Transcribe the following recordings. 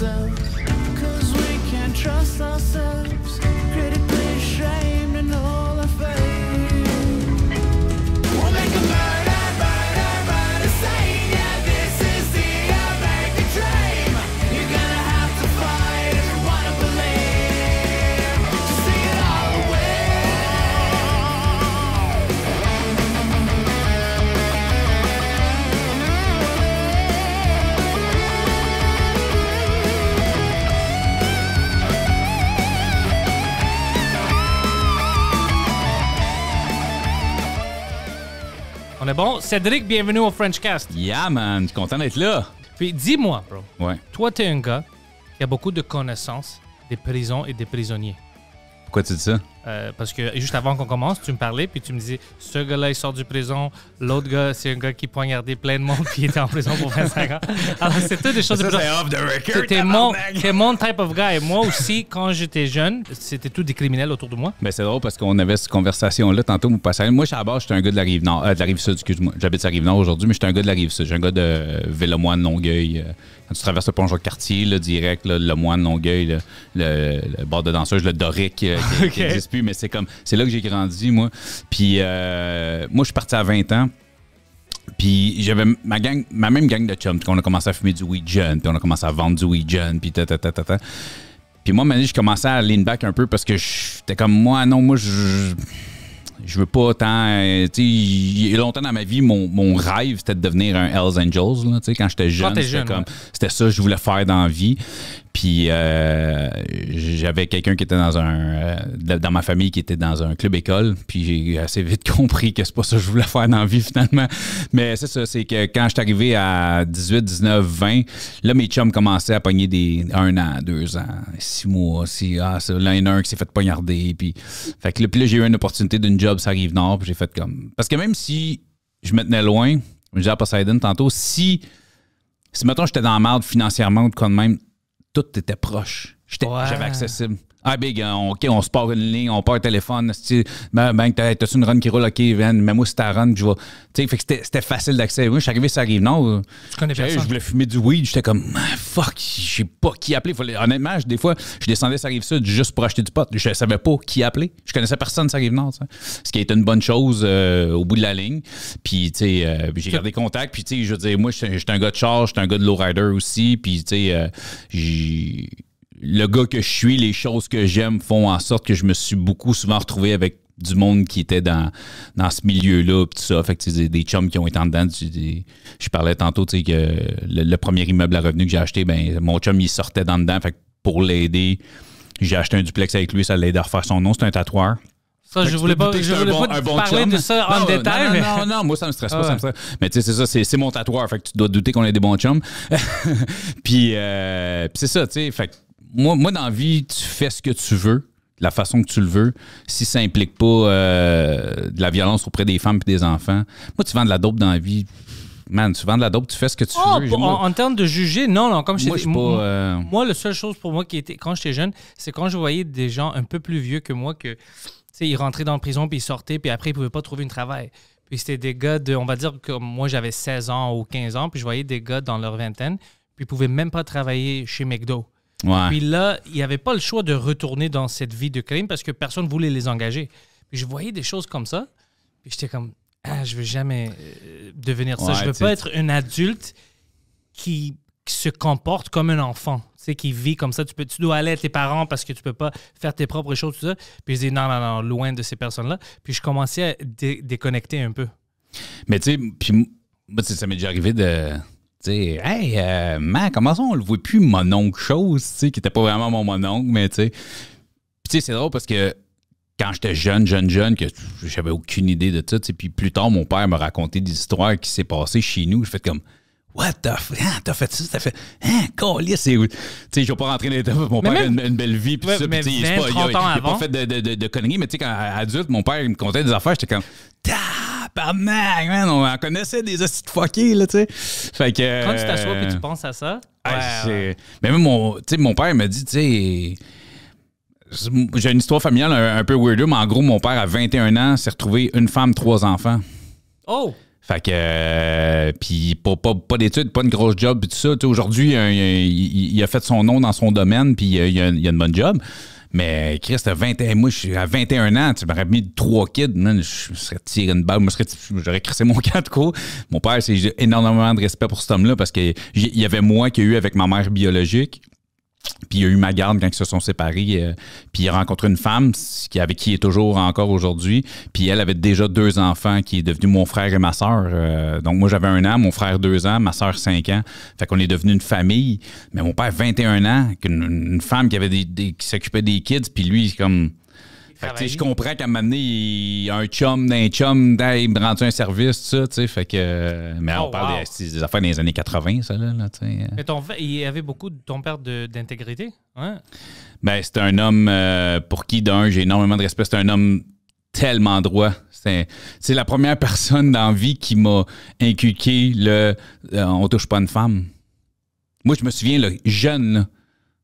Cause we can't trust ourselves bon, Cédric, bienvenue au French Cast. Yeah, man. Je suis content d'être là. Puis dis-moi, bro. Ouais. Toi, t'es un gars qui a beaucoup de connaissances des prisons et des prisonniers. Pourquoi tu dis ça? Euh, parce que juste avant qu'on commence, tu me parlais, puis tu me disais, ce gars-là, il sort du prison, l'autre gars, c'est un gars qui poignardait plein de monde, puis il était en prison pour 25 ans. Alors, c'était des choses de C'était mon, type of guy. Moi aussi, quand j'étais jeune, c'était tout des criminels autour de moi. Mais ben, c'est drôle parce qu'on avait cette conversation-là tantôt, vous passez. Moi, à la base, j'étais un gars de la rive nord, euh, de la rive sud, excuse-moi. J'habite la rive nord aujourd'hui, mais j'étais un gars de la rive sud. J'ai un gars de euh, moine Longueuil. quand tu traverses le pont quartier cartier direct, le Moine, Longueuil, le, bord de danseuse, le Doric, euh, mais c'est comme, c'est là que j'ai grandi, moi. Puis euh, moi, je suis parti à 20 ans. Puis j'avais ma gang, ma même gang de chums, qu'on a commencé à fumer du weed jeune, puis on a commencé à vendre du weed jeune, puis ta ta Puis moi, je commençais à lean back un peu parce que j'étais comme moi, non, moi, je, veux pas autant euh, tu sais, il y longtemps dans ma vie, mon, mon rêve, c'était de devenir un Hells Angels, tu sais, quand j'étais jeune. C'était ça je voulais faire dans la vie. Puis euh, j'avais quelqu'un qui était dans un euh, dans ma famille qui était dans un club école. Puis j'ai assez vite compris que c'est pas ça que je voulais faire dans la vie finalement. Mais c'est ça, c'est que quand je suis arrivé à 18, 19, 20, là mes chums commençaient à pogner des un an, deux ans, six mois, six ah ça, là il y un qui s'est fait poignarder. Puis fait que là, puis j'ai eu une opportunité d'une job ça arrive nord. Puis j'ai fait comme parce que même si je me tenais loin, je disais à Poseidon tantôt si si mettons j'étais dans la merde financièrement ou quoi même tout était proche. J'étais, J'avais accessible. Ah, big, hein, on, OK, on se part une ligne, on part un téléphone. Ben, ben t'as-tu une run qui roule? OK, ben, mais moi si ta run. Je vois. Fait que c'était facile d'accès. Moi, je suis arrivé, ça arrive. Non, je euh, connais personne. Je voulais fumer du weed. J'étais comme, ah, fuck, je sais pas qui appeler. honnêtement, des fois, je descendais, ça arrive sud juste pour acheter du pot. Je savais pas qui appeler. Je connaissais personne, ça arrive nord. Ce qui est une bonne chose euh, au bout de la ligne. Puis, tu sais, euh, j'ai gardé contact. Puis, tu sais, je veux dire, moi, j'étais un gars de charge, j'étais un gars de lowrider aussi. Puis, tu sais, j'ai le gars que je suis, les choses que j'aime font en sorte que je me suis beaucoup souvent retrouvé avec du monde qui était dans, dans ce milieu-là, tout ça. Fait que des, des chums qui ont été en dedans. je parlais tantôt, tu sais, que le, premier immeuble à revenu que j'ai acheté, ben, mon chum, il sortait dans dedans. Fait que pour l'aider, j'ai acheté un duplex avec lui, ça l'aide à refaire son nom. C'est un tatoueur. Ça, je voulais pas, je voulais bon parler de ça en détail. Non, non, moi, ça me stresse pas. Ça me Mais tu sais, c'est ça, c'est mon tatoueur. Fait que tu dois douter qu'on ait des bons chums. Euh, puis, c'est ça, tu sais. Fait moi, moi, dans la vie, tu fais ce que tu veux, la façon que tu le veux, si ça implique pas euh, de la violence auprès des femmes et des enfants. Moi, tu vends de la dope dans la vie. Man, tu vends de la dope, tu fais ce que tu ah, veux. en, termes de juger, non, non, comme je moi, le euh, moi, la seule chose pour moi qui était, quand j'étais jeune, c'est quand je voyais des gens un peu plus vieux que moi que, ils rentraient dans la prison, puis ils sortaient, puis après, ils pouvaient pas trouver un travail. Puis c'était des gars de, on va dire que moi, j'avais 16 ans ou 15 ans, puis je voyais des gars dans leur vingtaine, puis ils pouvaient même pas travailler chez McDo. Puis là, il n'y avait pas le choix de retourner dans cette vie de crime parce que personne ne voulait les engager. Puis je voyais des choses comme ça. Puis j'étais comme, ah, je veux jamais euh, devenir ça. Je je veux pas être un adulte qui, se comporte comme un enfant, tu sais, qui vit comme ça. Tu, peux, tu dois aller à tes parents parce que tu peux pas faire tes propres choses, tout ça. Puis je dis, non, non, non, loin de ces personnes-là. Puis je commençais à déconnecter un peu. Mais tu sais, puis moi, ça m'est déjà arrivé de sais, hey, euh, man, comment ça, on le voit plus, mon oncle chose, tu sais, qui était pas vraiment mon oncle mais tu sais. tu sais, c'est drôle parce que quand j'étais jeune, jeune, jeune, que j'avais aucune idée de ça, tu puis plus tard, mon père me racontait des histoires qui s'est passées chez nous. Je fais comme. What the fuck? Hein, t'as fait ça, t'as fait. Hein, c'est... Tu sais, je vais pas rentrer dans les Mon père a une, belle vie, pis ça, pis tu il a, pas fait de, de, de, conneries, mais tu sais, quand adulte, mon père, me contait des affaires, j'étais comme tabarnak, man, on en connaissait des acides de fuckés, là, tu sais. Fait que. Quand tu t'assois et tu euh, penses à ça. Mais même mon, mon père m'a dit, tu sais j'ai une histoire familiale un, peu weirdo, mais en gros, mon père, à 21 ans, s'est retrouvé une femme, trois enfants. Oh! Fait que, euh, puis pas, pas, d'études, pas une grosse job, pis tout ça. Aujourd'hui, il, il, a fait son nom dans son domaine, puis il, il, a une bonne job. Mais Chris, à 21, moi, à 21 ans, tu m'aurais mis trois kids, man, je serais tiré une balle, j'aurais crissé mon quatre de cours. Mon père, c'est énormément de respect pour cet homme-là parce qu'il y, y avait moi qu'il y a eu avec ma mère biologique. Puis il y a eu ma garde quand ils se sont séparés. Euh, puis il a rencontré une femme qui, avec qui il est toujours encore aujourd'hui. Puis elle avait déjà deux enfants qui est devenu mon frère et ma soeur. Euh, donc moi j'avais un an, mon frère deux ans, ma soeur cinq ans. Fait qu'on est devenu une famille. Mais mon père 21 ans, une, femme qui avait qui s'occupait des kids. Puis lui comme je comprends qu'à un moment un chum d'un chum, ben, il me rend un service, ça, tu sais. Fait que. Mais on oh, parle des, affaires des années 80, ça, là, là tu sais. Hein. Mais ton, il avait beaucoup de ton père d'intégrité, hein? Ben, c'est un homme euh, pour qui, d'un, j'ai énormément de respect. C'est un homme tellement droit. C'est la première personne dans la vie qui m'a inculqué le euh, on touche pas une femme. Moi, je me souviens, jeune, là,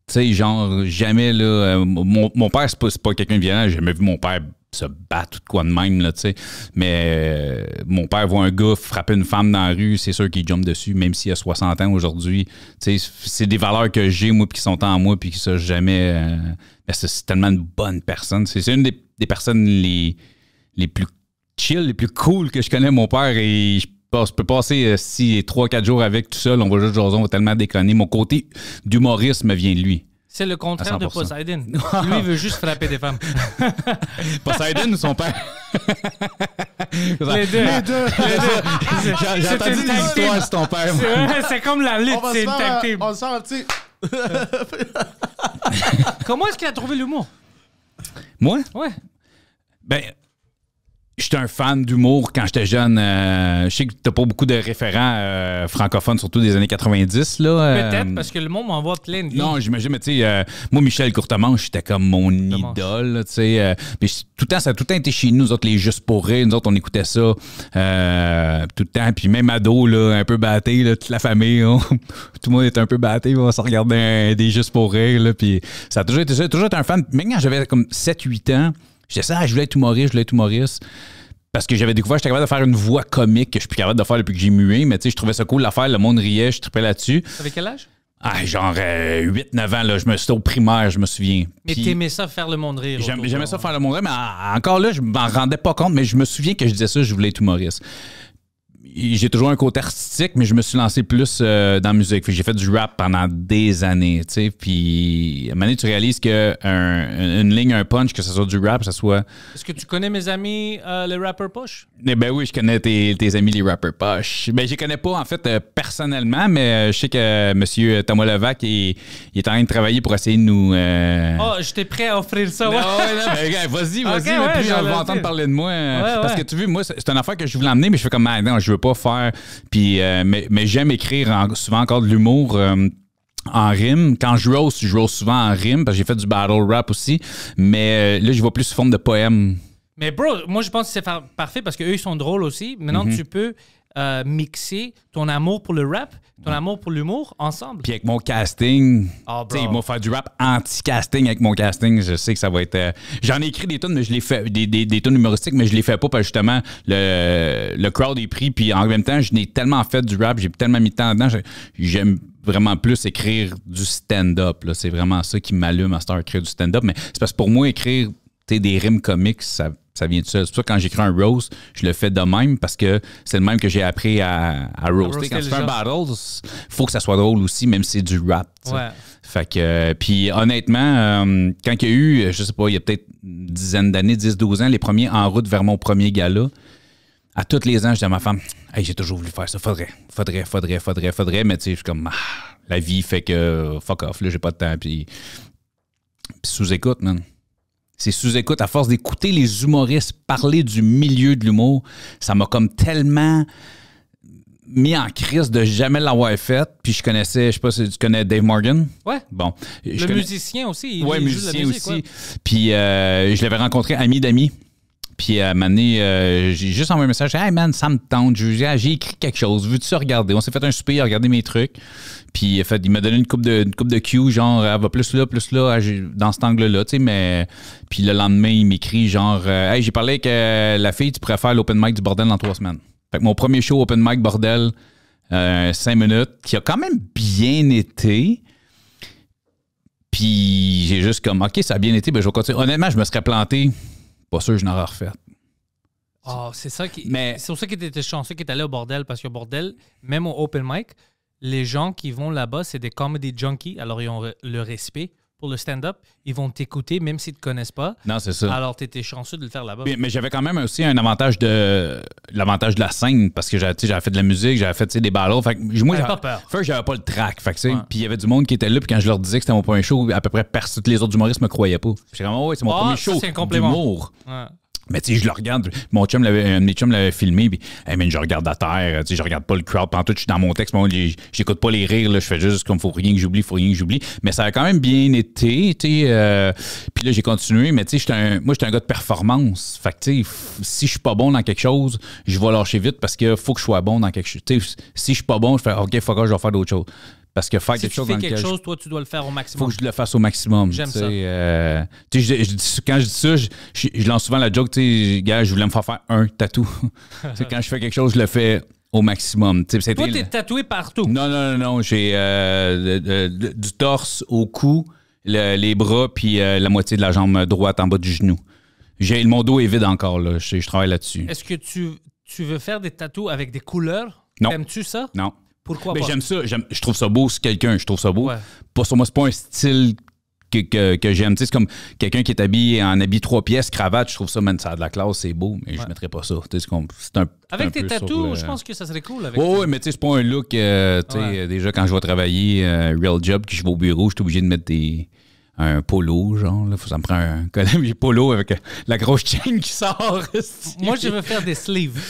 tu sais, genre, jamais, là, euh, mon, père, c'est pas, pas quelqu'un de violent, j'ai jamais vu mon père se battre ou quoi de même, là, tu sais. Mais euh, mon père voit un gars frapper une femme dans la rue, c'est sûr qu'il jump dessus, même s'il a 60 ans aujourd'hui. Tu sais, c'est des valeurs que j'ai, moi, puis qui sont en moi, puis qui ça, jamais. Euh, mais c'est tellement une bonne personne. C'est une des, personnes les, les plus chill, les plus cool que je connais, mon père, et je je peux passer euh, si 3-4 jours avec tout seul, on va juste jaser, on va tellement déconner. Mon côté d'humorisme vient de lui. C'est le contraire de Poseidon. Lui veut juste frapper des femmes. Poseidon ou son père? Les deux. Les deux. J'ai entendu ton histoire sur ton père. C'est comme la lutte, c'est une On Comment est-ce qu'il a trouvé l'humour? Moi? Ouais. Ben, J'étais un fan d'humour quand j'étais jeune. Euh, je sais que t'as pas beaucoup de référents euh, francophones, surtout des années 90. là. Euh. Peut-être parce que le monde m'envoie plein de Non, j'imagine, mais tu sais, moi, Michel Courtemanche, j'étais comme mon idole, tu sais. tout le temps, ça a tout le temps été chez nous, autres, les Juste pour rire, nous autres, on écoutait ça tout le temps. Puis même ado, là, un peu batté, toute la famille, tout le monde était un peu batté, on se regardait des Juste pour rire, puis ça a toujours été ça. toujours été un fan. Même quand j'avais comme 7-8 ans, disais ça, ah, je voulais être humoriste, je voulais être humoriste. Parce que j'avais découvert que j'étais capable de faire une voix comique que je suis plus capable de faire depuis que j'ai mué, mais tu sais, je trouvais ça cool la faire, le monde riait, je tripais là-dessus. avais quel âge? Ah, genre 8-9 euh, ans, là, je me suis au primaire, je me souviens. Mais tu t'aimais ça faire le monde rire. J'aimais ça faire le monde rire, mais encore là, je m'en rendais pas compte, mais je me souviens que je disais ça, je voulais être humoriste j'ai toujours un côté artistique, mais je me suis lancé plus euh, dans la musique. J'ai fait du rap pendant des années, tu Puis à un moment tu réalises que une ligne, un punch, que ce soit du rap, ça ce soit. Est-ce que tu connais mes amis euh, les rappers push Eh ben oui, je connais tes, amis les rappers push mais ben, je les connais pas en fait euh, personnellement, mais je sais que Monsieur Thomas Levac il, est en train de travailler pour essayer de nous. Oh, j'étais prêt à offrir ça. vas-y, vas-y. entendre parler de moi. parce que tu vois, moi, c'est une affaire que je voulais emmener, mais je fais comme, ah, je veux faire. Puis, euh, mais, j'aime écrire souvent encore de l'humour. Euh, en rime. Quand je rose, je rose souvent en rime parce que j'ai fait du battle rap aussi. Mais euh, là, je vois plus sous forme de poème. Mais bro, moi je pense que c'est parfait parce qu'eux ils sont drôles aussi. Maintenant, mm-hmm. tu peux euh, mixer ton amour pour le rap, ton amour pour l'humour ensemble. Puis avec mon casting, ah, tu sais, faire du rap anti-casting avec mon casting. Je sais que ça va être. Euh, j'en ai écrit des tonnes, mais je les fais des, des, tonnes humoristiques, mais je les fais pas parce que justement le, crowd est pris. Puis en même temps, je n'ai tellement fait du rap, j'ai tellement mis de temps dedans. J'aime vraiment plus écrire du stand-up. C'est vraiment ça qui m'allume à Star écrire du stand-up. Mais c'est parce que pour moi, écrire des rimes comiques, ça, vient de ça. C'est pour ça quand j'écris un roast, je le fais de même parce que c'est le même que j'ai appris à, roaster. quand tu fais un battle, faut que ça soit drôle aussi, même si c'est du rap. Fait que, euh, puis honnêtement, euh, quand il y a eu, euh, je sais pas, il y a peut-être une dizaine d'années, 10-12 ans, les premiers en route vers mon premier gala, à tous les ans, je dis à ma femme, hey, j'ai toujours voulu faire ça, faudrait, faudrait, faudrait, faudrait, faudrait, mais tu sais, je suis comme, ah, la vie fait que fuck off, là, j'ai pas de temps, puis sous-écoute, man. C'est sous-écoute. À force d'écouter les humoristes parler du milieu de l'humour, ça m'a comme tellement mis en crise de jamais l'avoir fait. Puis je connaissais, je sais pas si tu connais Dave Morgan. Ouais. Bon. Le musicien aussi. aussi. Ouais, musicien aussi. Puis euh, je l'avais rencontré ami d'amis puis à un moment donné, euh, j'ai juste envoyé un message. Hey man, ça me tente. J'ai écrit quelque chose. Veux-tu ça regarder? On s'est fait un souper, il a regardé mes trucs. Puis fait, il m'a donné une coupe de une coupe de Q, genre, va plus là, plus là, dans cet angle-là, tu sais. Mais puis le lendemain, il m'écrit genre, euh, hey, j'ai parlé avec la fille, tu pourrais faire l'open mic du bordel dans trois semaines. Fait que mon premier show open mic bordel, euh, cinq minutes, qui a quand même bien été. Puis j'ai juste comme, ok, ça a bien été, mais ben, je vais continuer. Honnêtement, je me serais planté pas sûr je n'aurais refait. Oh, c'est ça qui. Mais... C'est pour ça qu'il était chanceux qui est allé au bordel, parce que bordel, même au open mic, les gens qui vont là-bas, c'est des comedy junkies, alors ils ont le respect pour le stand-up, ils vont t'écouter même s'ils ne te connaissent pas. Non, c'est ça. Alors, tu étais chanceux de le faire là-bas. Mais, j'avais quand même aussi un avantage de l'avantage de la scène parce que j'avais fait de la musique, j'avais fait des ballots. j'avais pas peur. j'avais pas le track. Fait Puis il y avait du monde qui était là, puis quand je leur disais que c'était mon premier show, à peu près tous les autres humoristes me croyaient pas. J'ai comme, oh, ouais, c'est mon ah, premier show. C'est un complément. Mais tu sais, je le regarde. Mon chum l'avait, un de mes l'avait filmé. Puis, je regarde la terre. Tu sais, je regarde pas le crowd. Pendant tout, je suis dans mon texte. moi j'écoute pas les rires. Là, je fais juste comme faut rien que j'oublie, faut rien que j'oublie. Mais ça a quand même bien été. Tu sais, euh, puis là, j'ai continué. Mais tu sais, un, moi, j'étais un gars de performance. Fait que tu sais, si je suis pas bon dans quelque chose, je vais lâcher vite parce que faut que je sois bon dans quelque chose. Tu sais, si je suis pas bon, je fais OK, faut que je vais faire d'autres choses. Parce que faire quelque chose quelque chose, toi, tu dois le faire au maximum. faut que je le fasse au maximum. J'aime euh, ça. quand je dis ça, je, lance souvent la joke, tu gars, je voulais me faire faire un tatou. quand je fais quelque chose, je le fais au maximum. toi, t'es tatoué partout. Non, non, non, non. J'ai euh, du torse au cou, les bras, puis euh, la moitié de la jambe droite en bas du genou. J'ai Mon dos est vide encore, là. Je, travaille là-dessus. Est-ce que tu, veux faire des tatous avec des couleurs? Non. aimes tu ça? Non. Pourquoi ben, J'aime ça. je trouve ça beau, c'est quelqu'un. Je trouve ça beau. Pas Pour moi, c'est pas un style que, que, j'aime. C'est comme quelqu'un qui est habillé en habit trois pièces, cravate, je trouve ça, même ça a de la classe, c'est beau, mais je ne mettrais pas ça. Un, avec tes tatous, je pense que ça serait cool. oh, oui, mais tu sais, c'est pas un look. Euh, tu sais Déjà, quand je vais travailler, euh, real job, que je vais au bureau, je suis obligé de mettre des un polo, genre. Là, ça me prend un polo avec euh, la grosse chaîne qui sort. Moi, je veux faire des sleeves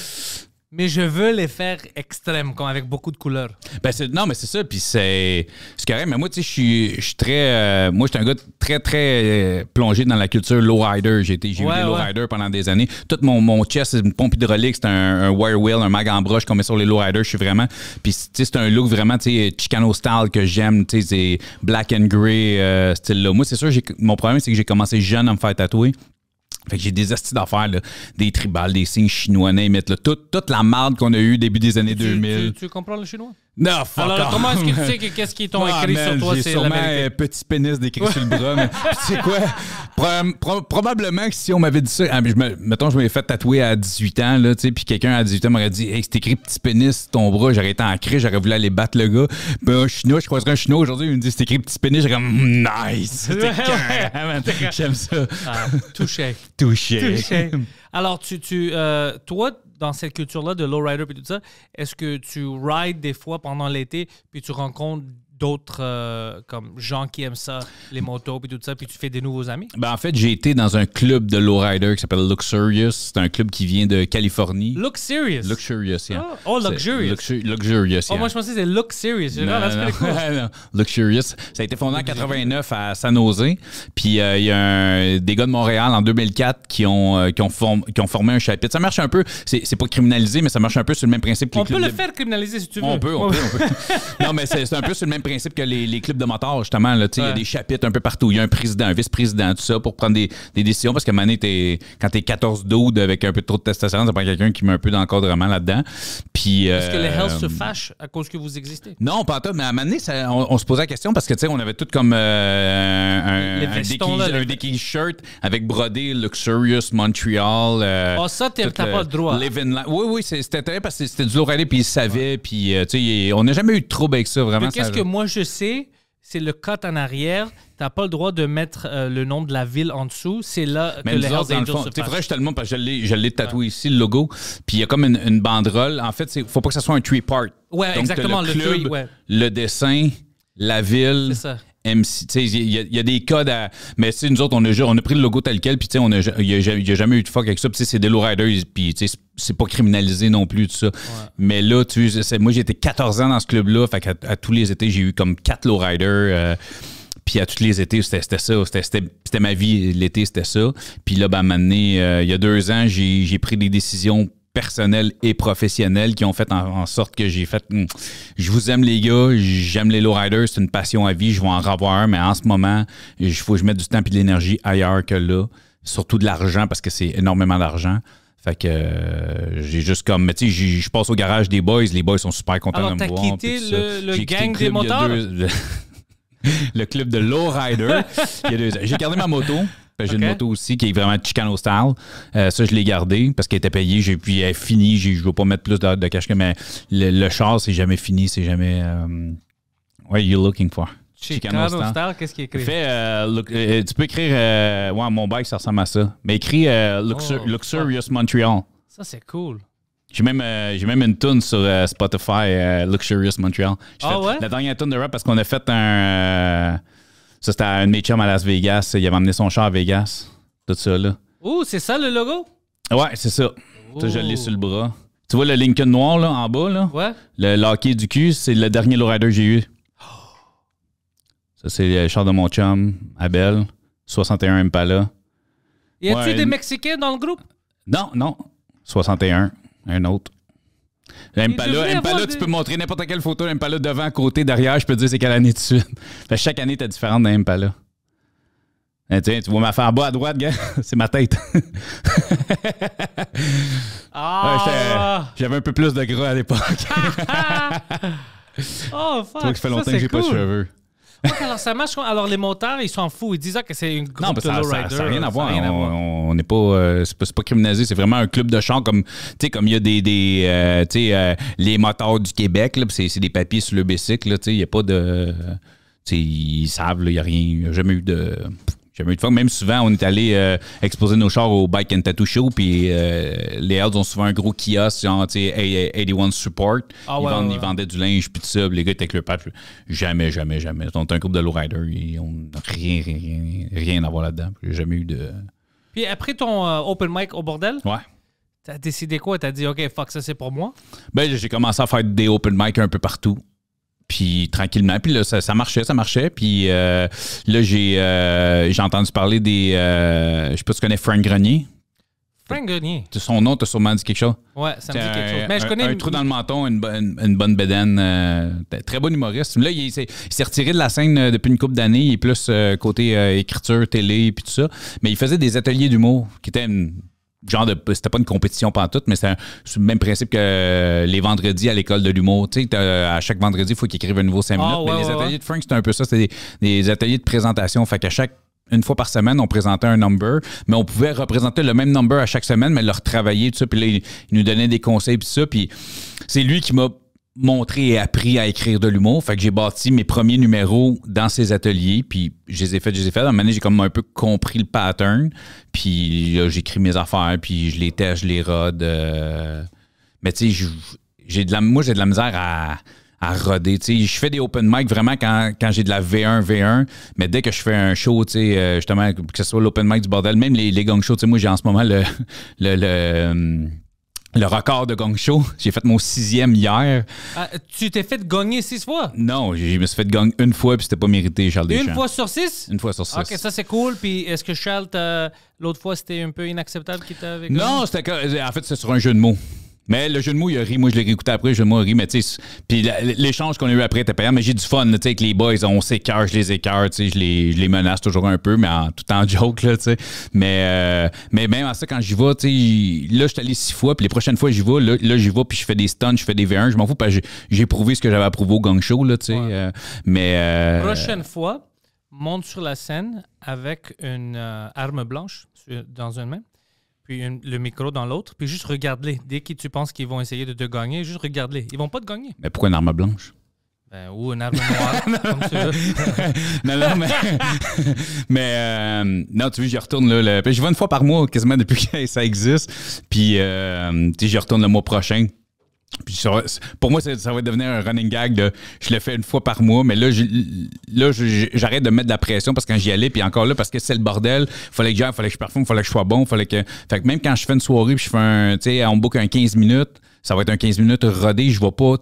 mais je veux les faire extrêmes, comme avec beaucoup de couleurs. Ben non, mais c'est ça, puis c'est carré. Mais moi, tu sais, je suis très. Euh, moi, je un gars très, très euh, plongé dans la culture lowrider. J'ai eu des low-riders pendant des années. Tout mon, mon chest, c'est une pompe hydraulique, c'est un, un, wire wheel, un mag en broche qu'on met sur les lowriders. Je suis vraiment. Puis, tu sais, c'est un look vraiment, tu sais, Chicano style que j'aime, tu sais, c'est black and gray euh, style-là. Moi, c'est sûr, mon problème, c'est que j'ai commencé jeune à me faire tatouer. Fait que j'ai des astuces d'affaires, des tribales, des signes chinois, mettre le toute la merde qu'on a eue début des années 2000. tu comprends le chinois? Non, Alors, comment est-ce que tu sais qu'est-ce qu'ils t'ont ah, écrit sur toi, c'est sûrement petit pénis décrit sur le bras, tu sais quoi? probablement que si on m'avait dit ça, ah, je mettons, je m'avais fait tatouer à 18 ans, là, tu sais, puis quelqu'un à 18 ans m'aurait dit, hey, c'est écrit petit pénis sur ton bras, j'aurais été ancré, j'aurais voulu aller battre le gars. Puis ben, un chinois, je croiserais un chinois aujourd'hui, il me dit, c'est écrit petit pénis, j'aurais comme, hmm, nice! J'aime ça. Ah, touché. touché. Touché. Alors, tu, tu, euh, toi, dans cette culture-là de rider et tout ça, est-ce que tu rides des fois pendant l'été puis tu rencontres d'autres euh, comme gens qui aiment ça, les motos puis tout ça, puis tu fais des nouveaux amis? Ben, en fait, j'ai été dans un club de lowrider qui s'appelle Luxurious. C'est un club qui vient de Californie. Luxurious? Luxurious, yeah. Oh, oh Luxurious. luxurious, oh, yeah. Oh, moi, je pensais que c'était Luxurious. Non, non, non. luxurious. Ça a été fondé en 89 à San Jose. Puis euh, il y a des gars de Montréal en 2004 qui ont, euh, qui ont, qui ont formé un chapitre. Ça marche un peu, c'est pas criminalisé, mais ça marche un peu sur le même principe que On peut le faire criminaliser si tu veux. On peut, on peut. non, mais c'est un peu sur le même principe que les, clubs de motards, justement, il y a des chapitres un peu partout. Il y a un président, un vice-président, tout ça, pour prendre des, décisions. Parce que Mané, quand quand t'es 14 d'aude avec un peu trop de testostérone, ça pas quelqu'un qui met un peu d'encadrement là-dedans. Puis. Est-ce que les health se euh, fâchent à cause que vous existez? Non, pas tout. Mais à Mané, ça, on, on, se posait la question parce que, tu sais, on avait tout comme euh, un, un, shirt avec brodé Luxurious Montreal. Euh, ah oh, ça, t'as pas le droit. Hein? Oui, oui, c'était très... parce que c'était du lourd aller, puis ils savaient, puis, tu sais, on n'a jamais eu de trouble avec ça, vraiment moi je sais, c'est le cut en arrière. Tu n'as pas le droit de mettre euh, le nom de la ville en dessous. C'est là que les Hells Angels se vrai, je parce que je l'ai tatoué ici, le logo. Puis il y a comme une, banderole. En fait, il faut pas que ça soit un three-part. Ouais, exactement. Le, le dessin, la ville. C'est ça. MC. Il y, a des codes à. Mais si nous autres, on a, on a pris le logo tel quel, puis il n'y a, jamais eu de fuck avec ça. c'est des lowriders riders, puis c'est pas criminalisé non plus, tout ça. Mais là, tu sais, moi, j'étais 14 ans dans ce club-là. Fait à tous les étés, j'ai eu comme quatre lowriders. Euh, puis à tous les étés, c'était ça. C'était ma vie, l'été, c'était ça. Puis là, ben, à un euh, il y a deux ans, j'ai pris des décisions personnelles et professionnels qui ont fait en, sorte que j'ai fait hmm, je vous aime les gars, j'aime les lowriders, c'est une passion à vie, je vais en revoir mais en ce moment, il faut que je mette du temps et de l'énergie ailleurs que là, surtout de l'argent parce que c'est énormément d'argent. Fait que euh, j'ai juste comme. Mais tu sais, je passe au garage des boys. Les boys sont super contents de me voir. Quitté le, gang des moteurs? le, club de Rider. J'ai gardé ma moto. J'ai une moto aussi qui est vraiment Chicano style. Euh, ça, je l'ai gardé parce qu'elle était payée. J'ai, puis elle est finie. Je ne veux pas mettre plus de, de cash que, mais le, char, c'est jamais fini. C'est jamais. Euh, what are you looking for? Chicano, Style, qu'est-ce qui est écrit? Euh, tu peux écrire. ouais, mon bike, ça ressemble à ça. Mais écris oh, Luxurious Montreal. Ça, c'est cool. J'ai même, même une tune sur Spotify, Luxurious Montreal. Ah, ouais? La dernière tune de rap parce qu'on a fait un. Ça, c'était un de mes chums à Las Vegas. Il avait amené son char à Vegas. Tout ça, là. Ouh, c'est ça le logo? Ouais, c'est ça. je l'ai sur le bras. Tu vois le Lincoln noir, là, en bas, là? Ouais. Le loquet du cul, c'est le dernier Lowrider que j'ai eu. Ça, c'est le char de mon chum, Abel, 61 Impala. Y a-t-il des Mexicains dans le groupe? Non, non. 61, un autre. Impala, tu peux montrer n'importe quelle photo Impala devant, côté, derrière, je peux te dire c'est quelle année de suite. chaque année, t'es différente d'un Impala. Eh, tiens, tu vois ma faire bas à droite, gars? C'est ma tête. Ah! J'avais un peu plus de gras à l'époque. Ah! oh, fuck! Tu que ça fait longtemps que j'ai pas de cheveux alors ça marche. Alors les moteurs, ils s'en foutent. Ils disent ah, que c'est une groupe non, de Ça n'a rien à voir. On n'est euh, pas, c'est pas, criminalisé. C'est vraiment un club de chant comme, tu sais, comme il y a des, euh, tu sais, euh, les moteurs du Québec. C'est des papiers sur le bicycle. Tu sais, il n'y a pas de, tu sais, ils savent. Il n'y a rien. Il n'y a jamais eu de. Même souvent, on est allé euh, exposer nos chars au Bike and Tattoo Show, puis euh, les Hells ont souvent un gros kiosque, genre, tu sais, 81 Support. Ah ils, vendaient du linge, puis tout ça, les gars étaient avec le pape. Jamais, jamais, jamais. Ils un groupe de lowrider, ils n'ont rien, rien, rien à voir là-dedans. J'ai jamais eu de. Puis après ton euh, open mic au bordel? Ouais. T'as décidé quoi? T'as dit, OK, fuck, ça c'est pour moi? Ben, j'ai commencé à faire des open mic un peu partout. Puis tranquillement, puis là, ça, marchait, ça marchait. Puis euh, là, euh, j'ai entendu parler des. Euh, je sais pas si tu connais Frank Grenier. Frank Grenier. Son nom t'a sûrement dit quelque chose. Ouais, ça me dit quelque chose. Mais je connais un, trou dans le menton, une, une, bonne bédaine. très bon humoriste. Là, il, s'est retiré de la scène depuis une couple d'années. Il est plus côté écriture, télé, puis tout ça. Mais il faisait des ateliers d'humour qui étaient genre de c'était pas une compétition tout, mais c'est le même principe que les vendredis à l'école de l'humour tu sais à chaque vendredi il faut qu'ils écrivent un nouveau 5 ah, minutes mais les ateliers de Frank c'était un peu ça c'était des, ateliers de présentation fait qu'à chaque une fois par semaine, on présentait un number, mais on pouvait représenter le même number à chaque semaine, mais le retravailler, tout ça. Puis là, nous donnait des conseils, puis ça. Puis c'est lui qui m'a montré et appris à écrire de l'humour. Fait que j'ai bâti mes premiers numéros dans ces ateliers, puis je les ai faits, je les ai faits. À un moment j'ai comme un peu compris le pattern, puis j'écris mes affaires, puis je les teste, je les rode. Euh. Mais tu sais, j'ai de la, moi, j'ai de la misère à, à roder. Tu sais, je fais des open mic vraiment quand, j'ai de la V1, V1, mais dès que je fais un show, tu sais, euh, justement, que ce soit l'open mic du bordel, même les, les shows, tu sais, moi, j'ai en ce moment le, le euh, le record de gong show, j'ai fait mon sixième hier. Ah, tu t'es fait gagner six fois? Non, je me suis fait gagner une fois puis c'était pas mérité, Charles Deschamps. Une fois sur six? Une fois sur ah, six. Ok, ça c'est cool. Puis est-ce que Charles, l'autre fois, c'était un peu inacceptable qu'il t'avait gagné? Non, c'était en fait, c'est sur un jeu de mots. Mais le jeu de mots, il a ri. Moi, je l'ai réécouté après, le jeu de mots a ri. Mais tu sais, puis l'échange qu'on a eu après était payant. Mais j'ai du fun, tu sais, avec les boys. On s'écœure, je les écœure, tu sais, je les, menace toujours un peu, mais en, tout en joke, tu sais. Mais, euh, mais même à ça, quand j'y vais, tu sais, là, je suis allé six fois, puis les prochaines fois, j'y vais. Là, j'y vais, puis je fais des stuns, je fais des V1. Je m'en fous, parce que j'ai prouvé ce que j'avais approuvé au gang show, tu sais. Euh, mais. Euh, prochaine fois, monte sur la scène avec une arme blanche dans une main puis le micro dans l'autre, puis juste regarde-les. Dès que tu penses qu'ils vont essayer de te gagner, juste regarde-les. Ils vont pas te gagner. Mais pourquoi une arme blanche? Ben, ou une arme noire, comme non, mais, mais euh, non, tu vois, j'y retourne. Là, le, vais une fois par mois, quasiment depuis que ça existe. Puis, euh, tu j'y retourne le mois prochain. Puis pour moi, ça, va devenir un running gag de je le fais une fois par mois, mais là, j'arrête de mettre de la pression parce que quand j'y allais, puis encore là, parce que c'est le bordel, fallait que j'aille, fallait que je performe, fallait que je sois bon, fallait que. Fait même quand je fais une soirée, puis je fais un. Tu sais, on book un 15 minutes, ça va être un 15 minutes rodé, je ne vais pas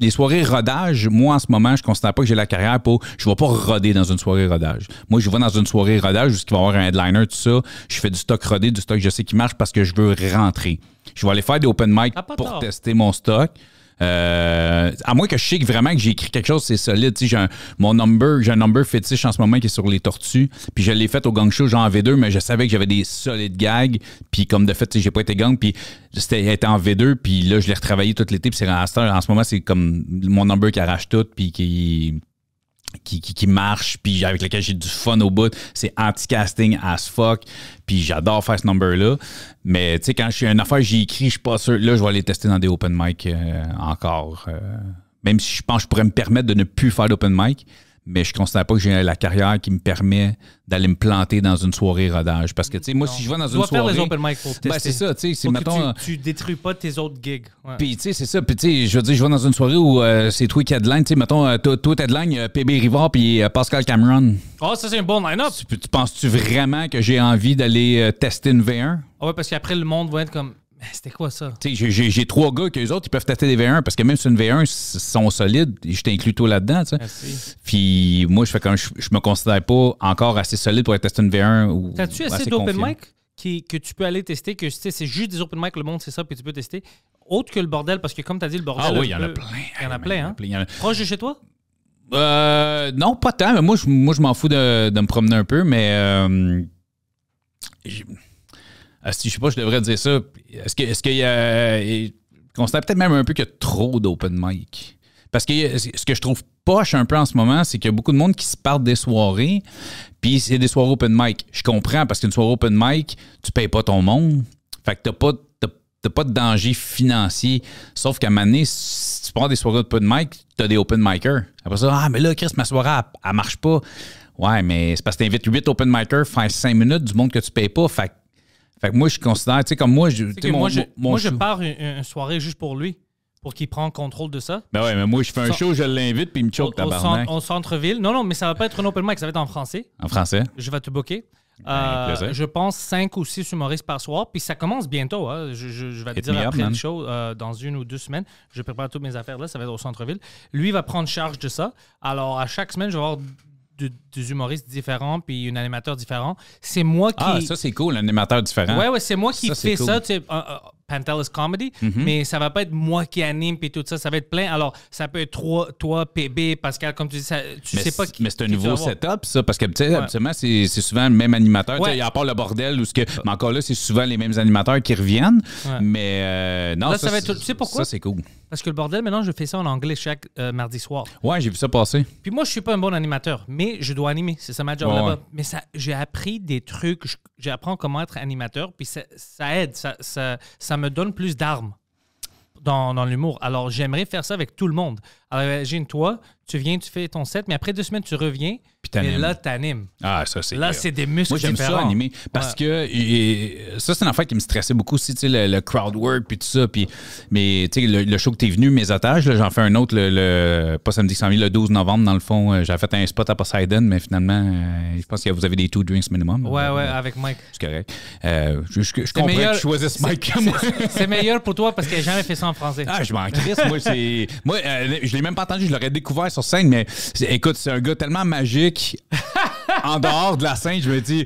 les soirées rodage, moi en ce moment, je ne considère pas que j'ai la carrière pour. Je ne vais pas roder dans une soirée rodage. Moi, je vais dans une soirée rodage où il va y avoir un headliner, tout ça. Je fais du stock rodé, du stock je sais qui marche parce que je veux rentrer. Je vais aller faire des open mic ah, pour tester mon stock. Euh, à moins que je sais vraiment que j'ai écrit quelque chose, c'est solide. J'ai un, mon number, j'ai un number fétiche en ce moment qui est sur les tortues. Puis je l'ai fait au gang show, genre en V2, mais je savais que j'avais des solides gags. Puis comme de fait, j'ai pas été gang. Puis c'était était en V2. Puis là, je l'ai retravaillé tout l'été. Puis c'est en, en ce moment, c'est comme mon number qui arrache tout. Puis qui qui, marche, puis avec lequel j'ai du fun au bout. C'est anti-casting as fuck, puis j'adore faire ce number-là. Mais tu sais, quand je suis une affaire, j'y écris, je suis pas sûr. Là, je vais aller tester dans des open mic euh, encore. Euh, même si je pense que je pourrais me permettre de ne plus faire d'open mic mais je ne considère pas que j'ai la carrière qui me permet d'aller me planter dans une soirée rodage. Parce que, tu sais, moi, si je vais dans une soirée. Faire les open mic pour ben, c'est ça, tu sais. Mettons... Tu, euh, tu, détruis pas tes autres gigs. Puis, tu sais, c'est ça. Puis, tu sais, je veux dire, je vais dans une soirée où euh, c'est toi qui headline. Tu sais, mettons, euh, toi, de headline, PB Rivard puis Pascal Cameron. Ah, oh, ça, c'est un bon line-up. Tu, tu penses-tu vraiment que j'ai envie d'aller tester une V1? Ah, ouais, parce qu'après, le monde va être comme. Ben, c'était quoi ça? J'ai trois gars qui les autres, ils peuvent tester des V1 parce que même si une V1, sont solides. Je t'inclus tout là-dedans. Puis moi, je fais comme je, me considère pas encore assez solide pour tester une V1. ou T'as-tu assez, d'open mic que tu peux aller tester? que C'est juste des open mic, le monde, c'est ça, que tu peux tester. Autre que le bordel, parce que comme tu as dit, le bordel. Ah oui, il y en a plein. Hein? Il y en a plein, hein? Proche de chez toi? Euh, non, pas tant. Mais moi, je, moi, je m'en fous de, me promener un peu, mais. Euh, si je sais pas, je devrais dire ça. Est-ce qu'il est y a. constate peut-être même un peu qu'il y a trop d'open mic. Parce que ce que je trouve poche un peu en ce moment, c'est qu'il y a beaucoup de monde qui se partent des soirées, puis c'est des soirées open mic. Je comprends, parce qu'une soirée open mic, tu payes pas ton monde. Fait que t'as pas, pas de danger financier. Sauf qu'à un moment donné, si tu prends des soirées open mic, tu as des open micers. Après ça, ah, mais là, Chris, ma soirée, elle, elle marche pas. Ouais, mais c'est parce que tu invites 8 open micers, faire 5 minutes du monde que tu payes pas. Fait que fait moi, je considère, tu sais, comme moi, je, moi, je, pars une, soirée juste pour lui, pour qu'il prenne contrôle de ça. Ben ouais, mais moi, je fais un show, je l'invite, puis il me choque, Au, centre-ville. Non, non, mais ça va pas être un open mic, ça va être en français. En français. Je vais te booker. Ben, euh, je pense 5 ou 6 humoristes par soir. Puis ça commence bientôt. Hein. Je, vais te dire après le show, euh, dans une ou deux semaines. Je prépare toutes mes affaires là, ça va être au centre-ville. Lui va prendre charge de ça. Alors, à chaque semaine, je vais avoir des humoristes différents puis un animateur différent. C'est moi qui. Ah, ça, c'est cool, un animateur différent. Ouais, ouais, c'est moi qui fais ça. Tu sais, Comedy, mhm. mais ça va pas être moi qui anime puis tout ça, ça va être plein. Alors, ça peut être toi, toi PB, Pascal, comme tu dis, ça, tu mais sais pas qui. Mais c'est un nouveau setup, ça, parce que, tu sais, habituellement, c'est souvent le même animateur. Ouais. À part le bordel, ou ce que. Mais encore là, c'est souvent les mêmes animateurs qui reviennent. Mais euh, non, ça, ça va être. Tu sais pourquoi? Ça, c'est cool. Parce que le bordel, maintenant, je fais ça en anglais chaque euh, mardi soir. Ouais, j'ai vu ça passer. Puis moi, je suis pas un bon animateur, mais je dois animer. C'est ça ma job là-bas. Mais ça, j'ai appris des trucs. J'apprends comment être animateur, puis ça, aide. Ça, me donne plus d'armes dans, dans l'humour. Alors, j'aimerais faire ça avec tout le monde. Alors, imagine-toi, tu viens, tu fais ton set, mais après deux semaines, tu reviens. et là, t'animes. Ah, ça, c'est. Là, c'est des muscles. Moi, j'aime ça animer. Parce que ça, c'est une affaire qui me stressait beaucoup aussi, tu sais, le, crowd work, puis tout ça. Puis, mais, tu sais, le, show que t'es venu, mes otages, là, j'en fais un autre, le, pas samedi samedi, le 12 novembre, dans le fond. Euh, j'avais fait un spot à Poseidon, mais finalement, euh, je pense que vous avez des two drinks minimum. Ouais, ouais, avec Mike. C'est correct. Euh, je, comprends que tu choisisses Mike comme moi. C'est meilleur pour toi parce que j'ai jamais fait ça en français. Ah, je m'en crisse. moi, c'est. Moi, je même pas entendu, je l'aurais découvert sur scène, mais écoute, c'est un gars tellement magique. en dehors de la scène, je me dis,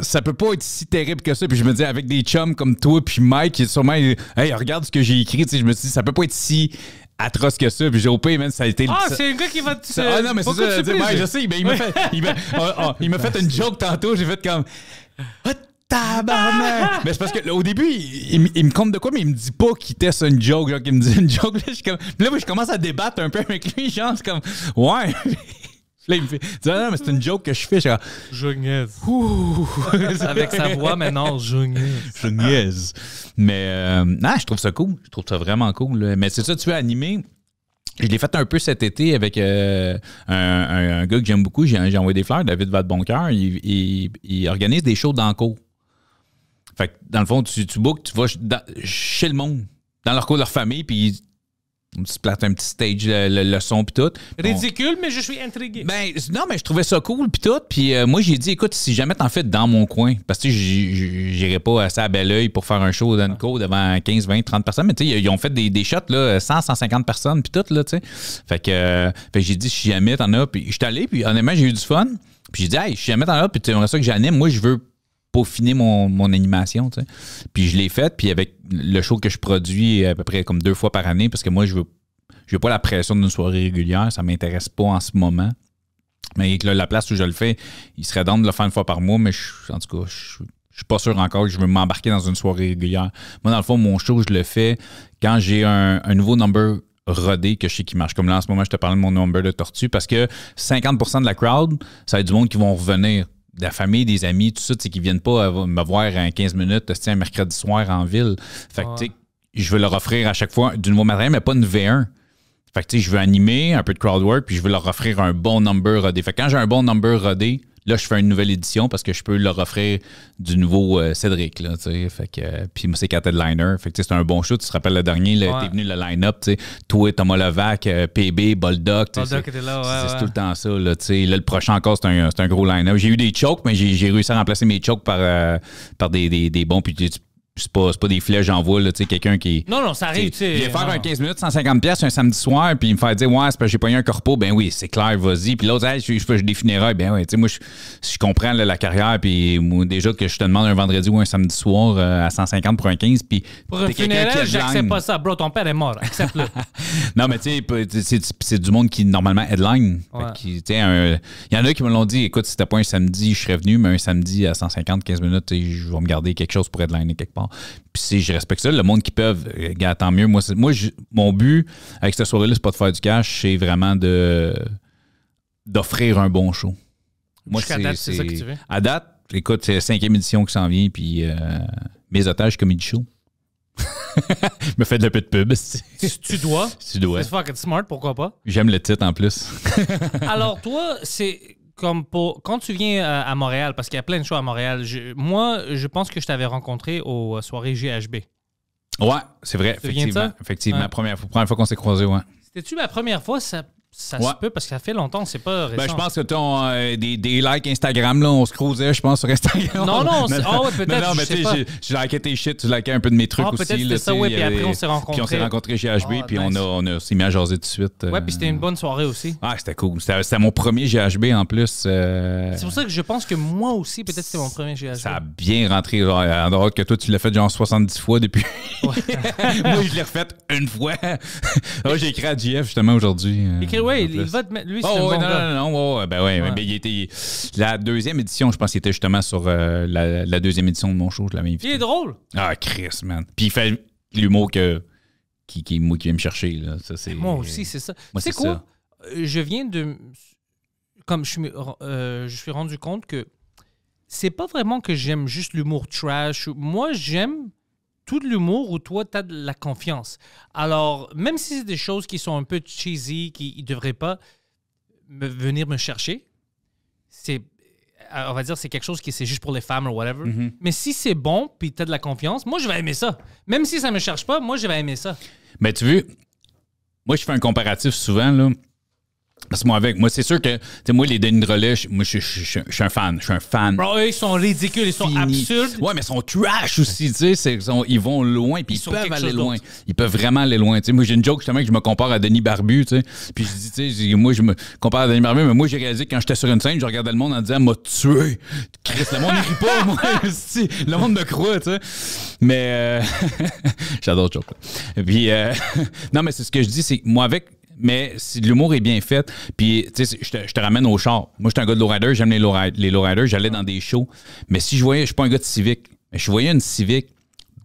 ça peut pas être si terrible que ça. Puis je me dis, avec des chums comme toi, puis Mike, qui est sûrement, hey, regarde ce que j'ai écrit. Tu sais, je me dis, ça peut pas être si atroce que ça. Puis j'ai opé, man, ça a été. Ah, c'est un gars qui va tout Ça, ah non, mais c'est ça. je sais, mais il m'a fait, il m'a, fait une joke tantôt. J'ai fait comme. What? Ah! Mais c'est parce que au début, il, me compte de quoi, mais il me dit pas qu'il teste une joke, genre qu'il me dit une joke. Là, je, comme, là, moi, je commence à débattre un peu avec lui, genre, c'est comme, ouais! Là, il me fait, non, ah, non, mais c'est une joke que je fais. Genre, je niaise. Ouh. Avec sa voix, mais non, je niaise. Je niaise. Mais, euh, ah, je trouve ça cool. Je trouve ça vraiment cool. Mais c'est ça, tu veux animer Je l'ai fait un peu cet été avec euh, un, gars que j'aime beaucoup. J'ai envoyé des fleurs, David Vadeboncoeur. Il, il, il organise des shows d'enco. Fait que dans le fond, tu, tu tu vas chez le monde, dans leur cours leur famille, puis ils se plate un petit stage, le, son puis tout. Ridicule, mais je suis intrigué. Ben, non, mais je trouvais ça cool puis tout. Puis euh, moi, j'ai dit, écoute, si jamais t'en fais dans mon coin, parce que j'irais pas assez à bel oeil pour faire un show dans devant 15, 20, 30 personnes, mais tu sais, ils ont fait des, des, shots, là, 100, 150 personnes puis tout, là, tu sais. Euh, fait que, j'ai dit, si jamais t'en as, puis je suis allé, puis honnêtement, j'ai eu du fun. Puis j'ai dit, hey, si jamais t'en as, puis tu aimerais ça que j'anime, moi, je veux peaufiner mon, mon animation. Puis je l'ai faite, puis avec le show que je produis à peu près comme deux fois par année, parce que moi, je veux, je veux pas la pression d'une soirée régulière, ça m'intéresse pas en ce moment. Mais la place où je le fais, il serait d'en de le faire une fois par mois, mais en tout cas, je, ne suis pas sûr encore que je veux m'embarquer dans une soirée régulière. Moi, dans le fond, mon show, je le fais quand j'ai un, nouveau number rodé que je sais qui marche. Comme là, en ce moment, je te parle de mon number de tortue parce que 50% de la crowd, ça va être du monde qui vont revenir de la famille, des amis, tout ça, qui viennent pas euh, me voir en 15 minutes, un mercredi soir en ville. Fait que, je veux leur offrir à chaque fois du nouveau matériel, mais pas une V1. Fait que, je veux animer un peu de crowd work, puis je veux leur offrir un bon number rodé. Fait que quand j'ai un bon number rodé, Là, je fais une nouvelle édition parce que je peux leur offrir du nouveau euh, Cédric. Là, fait que, euh, puis c'est quand liner. c'est un bon shoot. Tu te rappelles le dernier, t'es venu le line-up. Toi, Thomas Levac, euh, PB, Boldoc. Boldoc était là, ouais. C'est tout le temps ça. Là, là le prochain encore, c'est un, un, gros line-up. J'ai eu des chokes, mais j'ai réussi à remplacer mes chokes par, par des, des, des bons. Puis tu c'est pas, pas des flèches en là, tu sais, quelqu'un qui. Non, non, ça arrive, tu sais. Il faire un 15 minutes, 150$ un samedi soir, puis il me fait dire, ouais, c'est parce que j'ai pas eu un corpo, ben oui, c'est clair, vas-y. Puis l'autre, je fais des funérailles, ben oui, tu sais, moi, je, je comprends la carrière, puis déjà que je te demande un vendredi ou un samedi soir euh, à 150$ pour un 15$, puis. Pour un funérail, j'accepte pas ça, bro, ton père est mort, accepte-le. non, mais tu sais, c'est du monde qui normalement headline. Ouais. Il y en a qui me l'ont dit, écoute, si t'as pas un samedi, je serais venu, mais un samedi à 150, 15 minutes, je vais me garder quelque chose pour headline quelque part. Puis si je respecte ça, le monde qui peut, euh, gars, tant mieux. Moi, moi mon but avec cette soirée-là, c'est pas de faire du cash, c'est vraiment de d'offrir un bon show. Jusqu'à date, c'est ça que tu veux? À date, écoute, c'est la cinquième édition qui s'en vient, puis euh, mes otages comedy show. me fait de peu de pub. Si tu dois. Si tu dois. smart, pourquoi pas? J'aime le titre en plus. Alors, toi, c'est pour quand tu viens euh, à, Montréal, parce qu'il y a plein de choses à Montréal, moi, je pense que je t'avais rencontré aux euh, soirées GHB. Ouais, c'est vrai, effectivement. Effectivement, La première, fois qu'on s'est croisés, ouais. C'était-tu ma première fois? Ça, ça se peut parce que ça fait longtemps, c'est pas ben, récent. Ben, je pense que ton, euh, des, des, likes Instagram, là, on se croisait, je pense, sur Instagram. Non, non, oh, peut-être. Non, non, mais tu sais, je likais tes shit, tu likais un peu de mes trucs ah, aussi. C'était ça, ouais, puis après, on s'est rencontrés. Euh, puis on s'est rencontrés GHB ah, puis on, a, on a s'est mis à jaser tout de suite. Euh. Ouais, puis c'était une bonne soirée aussi. Ah, c'était cool. C'était mon premier GHB en plus. C'est pour ça que je pense que moi aussi, peut-être c'était mon premier GHB. Ça a bien rentré, genre, en dehors que toi, tu l'as fait genre 70 fois depuis. moi, je l'ai refait une fois. Oh, j'ai écrit à JF justement aujourd'hui oui, il va te mettre. Lui, oh, c'est oui, un bon non, non, non, non, ben ouais, il était. La deuxième édition, je pense qu'il était justement sur euh, la, deuxième édition de mon show, je l'avais invité. Il est drôle. Ah, Chris, man. Puis il fait l'humour que, qui, qui, moi, qui vient me chercher. Là. Ça, c'est, moi aussi, c'est ça. Moi, c'est quoi? Euh, je viens de. Comme je euh, je suis rendu compte que c'est pas vraiment que j'aime juste l'humour trash. Moi, j'aime tout de l'humour où toi, tu as de la confiance. Alors, même si c'est des choses qui sont un peu cheesy, qui ne devraient pas venir me chercher, c'est euh, on va dire c'est quelque chose qui c'est juste pour les femmes ou whatever. Mm-hmm. Mais si c'est bon puis t'as de la confiance, moi je vais aimer ça. Même si ça ne me cherche pas, moi je vais aimer ça. Mais ben, tu veux, moi je fais un comparatif souvent là. Parce que moi, avec, moi, c'est sûr que, tu sais, moi, les Denis de moi, je suis un fan. Je suis un fan. ils sont ridicules, ils sont absurdes. Ouais, mais ils sont trash aussi, tu sais. Ils vont loin, puis ils, peuvent aller loin. Ils peuvent vraiment aller loin. Tu sais, moi, j'ai une joke justement que je me compare à Denis Barbu, tu sais. Puis je dis, tu sais, moi, je me compare à Denis Barbu, mais moi, j'ai réalisé que quand j'étais sur une scène, je regardais le monde en disant, m'a tué. Chris, le monde ne rit pas, moi. aussi le monde me croit, tu sais. Mais, euh... j'adore le joke, là. Puis, euh, non, mais c'est ce que je dis, c'est moi, avec mais si l'humour est bien fait, puis je te, ramène au char. Moi, je suis un gars de lowrider, j'aime les lowriders, j'allais dans des shows. Mais si je voyais, je suis pas un gars de civique, mais je voyais une civique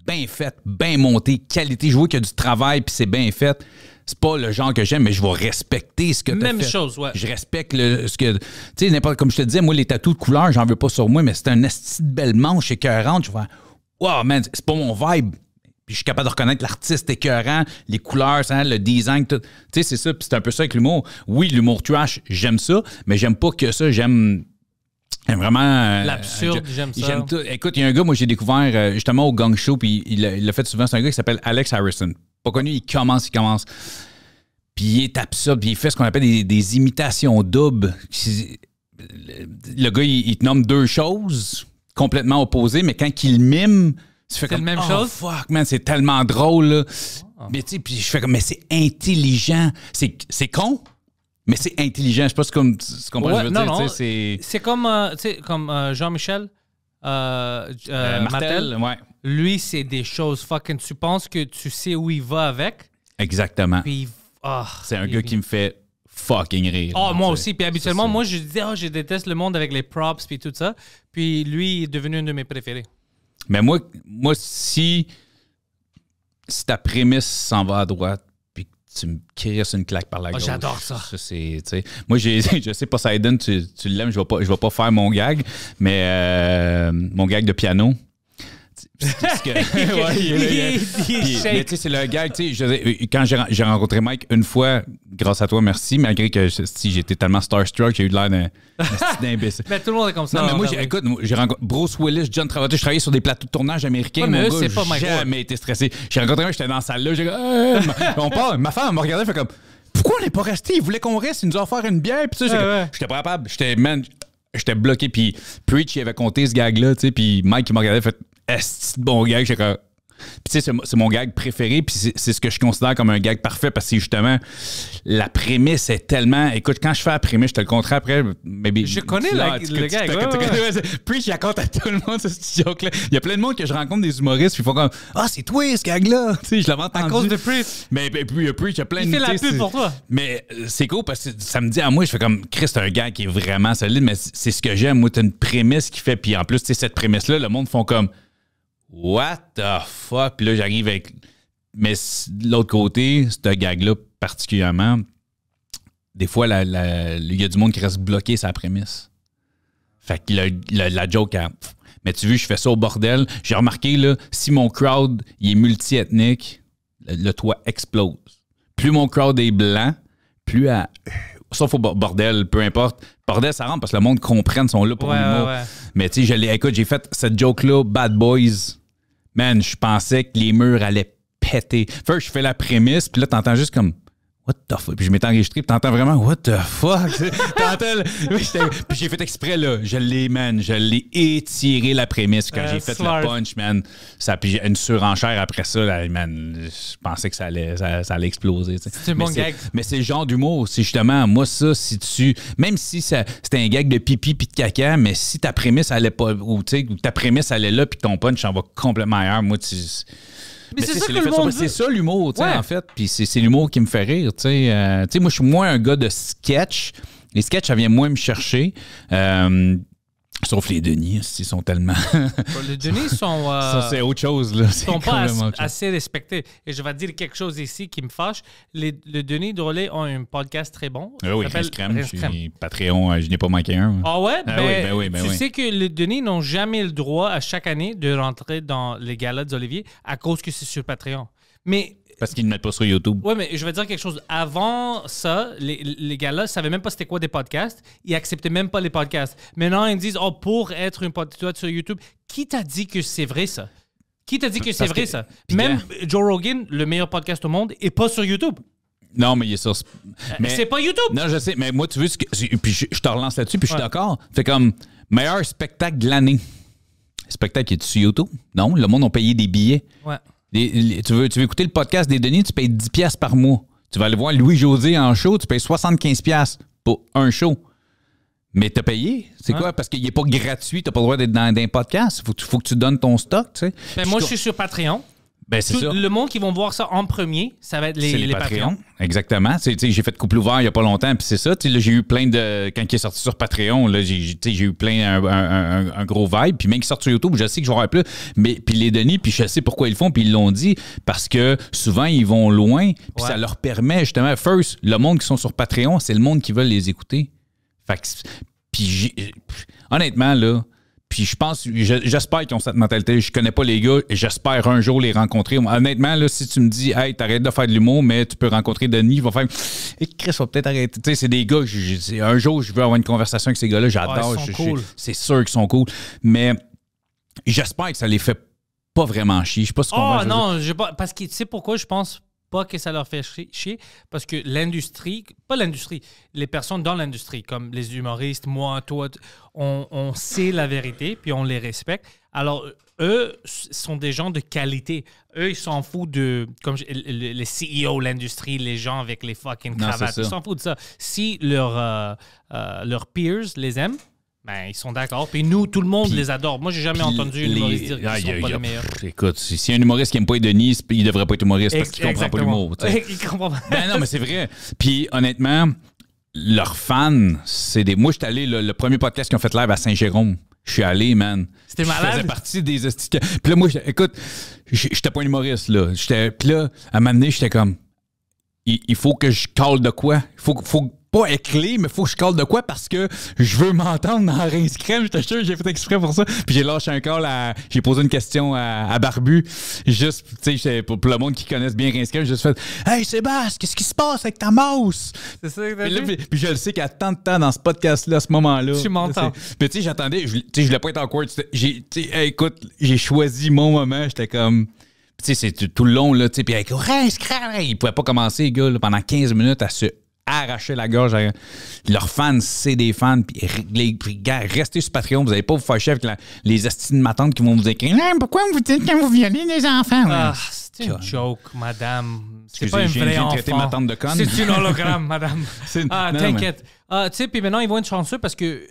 bien faite, bien montée, qualité, je vois qu'il y a du travail, puis c'est bien fait. C'est pas le genre que j'aime, mais je vais respecter ce que tu Même chose, ouais. Je respecte ce que. Tu sais, comme je te disais, moi, les tatous de couleur, j'en veux pas sur moi, mais c'est un esti de belle manche écœurante. Je vois wow, man, c'est pas mon vibe. Puis je suis capable de reconnaître l'artiste écœurant, les couleurs, le design, tout. Tu sais, c'est ça. Puis c'est un peu ça avec l'humour. Oui, l'humour trash, j'aime ça, mais j'aime pas que ça. J'aime Vraiment. Euh, L'absurde, j'aime ça. Écoute, il y a un gars, moi, j'ai découvert euh, justement au Gang Show, puis il l'a fait souvent. C'est un gars qui s'appelle Alex Harrison. Pas connu, il commence, il commence. Puis il est absurde, puis il fait ce qu'on appelle des, imitations doubles. Le gars, il, te nomme deux choses complètement opposées, mais quand il mime, tu fais comme, la même oh, chose? fuck, man, c'est tellement drôle, ah. Mais tu sais, puis je fais comme, mais c'est intelligent. C'est con, mais c'est intelligent. Je sais pas ce comme, tu comprends je veux dire. C'est... c'est comme, euh, comme euh, Jean-Michel euh, euh Martel. ouais. Lui, c'est des choses fucking. Tu penses que tu sais où il va avec. Exactement. Ah, c'est un gars qui me fait fucking rire. Oh, moi aussi. Puis habituellement, moi, je dis oh, je déteste le monde avec les props puis tout ça. Puis lui, il est devenu un de mes préférés. Mais moi, moi si, si ta prémisse s'en va à droite, puis tu me crisses une claque par la ah, gueule J'adore ça. moi, je sais pas, Poseidon, tu, tu l'aimes, je ne vais, pas, vais pas faire mon gag, mais euh, mon gag de piano c'est le gag tu sais, quand j'ai rencontré Mike une fois, grâce à toi, merci, malgré que si j'étais tellement starstruck, j'ai eu l'air d'un imbécile. mais tout le monde est comme ça. Non, mais hein, moi, ben écoute, j'ai rencontré Bruce Willis, John Travolta, je travaillais sur des plateaux de tournage américains, mais mon gars, j'ai jamais été stressé. J'ai rencontré un j'étais dans la salle là, j'ai dit, euh, on parle ma femme m'a regardé, fait comme, pourquoi on n'est pas resté? Il voulait qu'on reste, il nous a offert une bière, puis ça, j'étais pas capable, j'étais, man, j'étais bloqué, puis Preach, il avait compté ce gag-là, tu sais, puis Mike, il m'a regardé, fait, est bon gag. c'est mon gag préféré, puis c'est ce que je considère comme un gag parfait parce que justement, la prémisse est tellement. Écoute, quand je fais la prémisse, je te le contrerai après. je connais la, le gag. Puis je raconte à tout le monde ce joke-là. Il y a plein de monde que je rencontre des humoristes, puis ils font comme Ah, c'est toi ce gag-là. Tu sais, je l'avais À ah, cause de Mais puis euh, il y a a plein de Il Mais euh, c'est cool parce que ça me dit à moi, je fais comme Chris, c'est un gag qui est vraiment solide, mais c'est ce que j'aime. Moi, t'as une prémisse qui fait, puis en plus, tu sais, cette prémisse-là, le monde font comme. What the fuck? Puis là, j'arrive avec. Mais de l'autre côté, un gag-là, particulièrement, des fois, il y a du monde qui reste bloqué sa prémisse. Fait que la joke, a... mais tu veux, je fais ça au bordel. J'ai remarqué, là, si mon crowd il est multiethnique, le, toit explose. Plus mon crowd est blanc, plus à sauf au bordel, peu importe. Bordel, ça rentre parce que le monde comprenne, son là pour ouais, Mais tu sais, écoute, j'ai fait cette joke-là, Bad Boys. Man, je pensais que les murs allaient péter. First, je fais la prémisse, puis là, t'entends juste comme What the fuck? Puis je m'étais enregistré, puis t'entends vraiment What the fuck? t'entends. puis j'ai fait exprès, là. Je l'ai, man. Je l'ai étiré la prémisse quand euh, j'ai fait le punch, man. Ça, puis une surenchère après ça, man. Je pensais que ça allait, ça, allait exploser. C'est bon gag. Mais c'est le genre d'humour. C'est justement, moi, ça, si tu. Même si c'était un gag de pipi puis de caca, mais si ta prémisse allait pas. Ou, sais, ta prémisse allait là, puis ton punch en va complètement ailleurs, moi, tu mais, ben, c'est ça l'humour, en fait. Puis c'est l'humour qui me fait rire, euh, tu sais. moi, je suis moins un gars de sketch. Les sketchs, ça vient moins me chercher. Euh, Sauf les Denis, ils sont tellement. les Denis sont. Euh, ça, c'est autre chose. Là. Ils sont pas assez respectés. Et je vais dire quelque chose ici qui me fâche. Les, les Denis Drolet ont un podcast très bon. Ah oui, oui, Rince Crème. Patreon, euh, je n'ai pas manqué un. Ah ouais? Ah ben, oui ben ben tu sais que les Denis n'ont jamais le droit à chaque année de rentrer dans les galas des Olivier à cause que c'est sur Patreon. Mais parce qu'ils ne mettent pas sur YouTube. Oui, mais je vais dire quelque chose. Avant ça, les, gars-là ne savaient même pas c'était quoi des podcasts. Ils acceptaient même pas les podcasts. Maintenant, ils disent Oh, pour être une podcast sur YouTube, qui t'a dit que c'est vrai ça Qui t'a dit que c'est vrai ça Même Joe Rogan, le meilleur podcast au monde, est pas sur YouTube. Non, mais il est sur. Euh, mais c'est pas YouTube. Non, je sais, mais moi, tu veux ce que. Puis je, te relance là-dessus, puis je suis d'accord. Fait comme meilleur spectacle de l'année. Spectacle qui est sur YouTube. Non, le monde a payé des billets. Ouais tu, veux, tu écouter le podcast des Denis, tu payes 10$ par mois. Tu vas aller voir Louis-José en show, tu payes 75$ pour un show. Mais t'as payé. C'est hein? quoi? Parce qu'il n'est pas gratuit, t'as pas le droit d'être dans, un podcast. Faut, faut que tu donnes ton stock, tu sais. Ben moi, je suis sur Patreon. Ben, le monde qui va voir ça en premier, ça va être les, les, les Patreons. Exactement. J'ai fait couple ouvert il n'y a pas longtemps, puis c'est ça. J'ai eu plein de. Quand il est sorti sur Patreon, j'ai eu plein un, gros vibe. Puis même qu'il sort sur YouTube, je sais que je vais un plus. Mais puis les Denis, puis je sais pourquoi ils le font, puis ils l'ont dit. Parce que souvent, ils vont loin, puis ça leur permet justement. First, le monde qui sont sur Patreon, c'est le monde qui veut les écouter. Fait que, puis honnêtement, là puis je pense, j'espère qu'ils ont cette mentalité. Je connais pas les gars j'espère un jour les rencontrer. Honnêtement, là, si tu me dis, hey, t'arrêtes de faire de l'humour, mais tu peux rencontrer Denis, il va faire, et eh, Chris va peut-être arrêter. Tu sais, c'est des gars, un jour, je veux avoir une conversation avec ces gars-là, j'adore. C'est sûr qu'ils sont cool. Mais j'espère que ça les fait pas vraiment chier. Je sais pas ce qu'on Oh va, non, je pas, parce que tu sais pourquoi je pense pas que ça leur fait chier, parce que l'industrie, pas l'industrie, les personnes dans l'industrie, comme les humoristes, moi, toi, on, sait la vérité, puis on les respecte. Alors, eux sont des gens de qualité. Eux, ils s'en foutent de, comme les CEO, l'industrie, les gens avec les fucking cravates, ils s'en foutent de ça. Si euh, euh, leurs peers les aiment, ben, ils sont d'accord. Puis nous, tout le monde les adore. Moi, j'ai jamais entendu un humoriste dire qu'ils ah, sont pas les meilleurs. écoute, si, un humoriste qui aime pas Denis, il devrait pas être humoriste parce qu'il comprend pas l'humour. il comprend pas. Ben non, mais c'est vrai. Puis honnêtement, leurs fans, c'est des. Moi, je suis allé le, premier podcast qu'ils ont fait live à Saint-Jérôme. Je suis allé, man. C'était malade. Je partie des. Puis là, moi, écoute, j'étais pas un humoriste, là. Puis là, à un moment donné, j'étais comme. Il, faut que je colle de quoi? Il faut, faut, est clé mais faut que je colle de quoi parce que je veux m'entendre dans Rince Je sûr, j'ai fait exprès pour ça. Puis j'ai lâché un call à. J'ai posé une question à, Barbu. Juste, tu sais, pour, le monde qui connaisse bien Rince Crème, j'ai juste fait Hey Sébastien, qu'est-ce qui se passe avec ta mouse? puis, je le sais qu'il y a tant de temps dans ce podcast-là, à ce moment-là. Tu m'entends. Puis tu sais, j'attendais, tu sais, je voulais pas être en court. J'ai, écoute, j'ai choisi mon moment. J'étais comme tu sais, c'est tout, le long, là, tu sais, puis avec Crème, il pouvait pas commencer, les gars, pendant 15 minutes à se arracher la gorge. À... Leurs fans, c'est des fans. Puis, restez sur Patreon. Vous n'allez pas vous fâcher avec les la, de ma tante qui vont vous écrire ah, Pourquoi vous dites quand vous violez les enfants ah, C'est une joke, madame. C'est pas une vraie enfant. C'est une hologramme, madame. Ah, t'inquiète. Ah, tu sais, puis maintenant, ils vont être chanceux parce que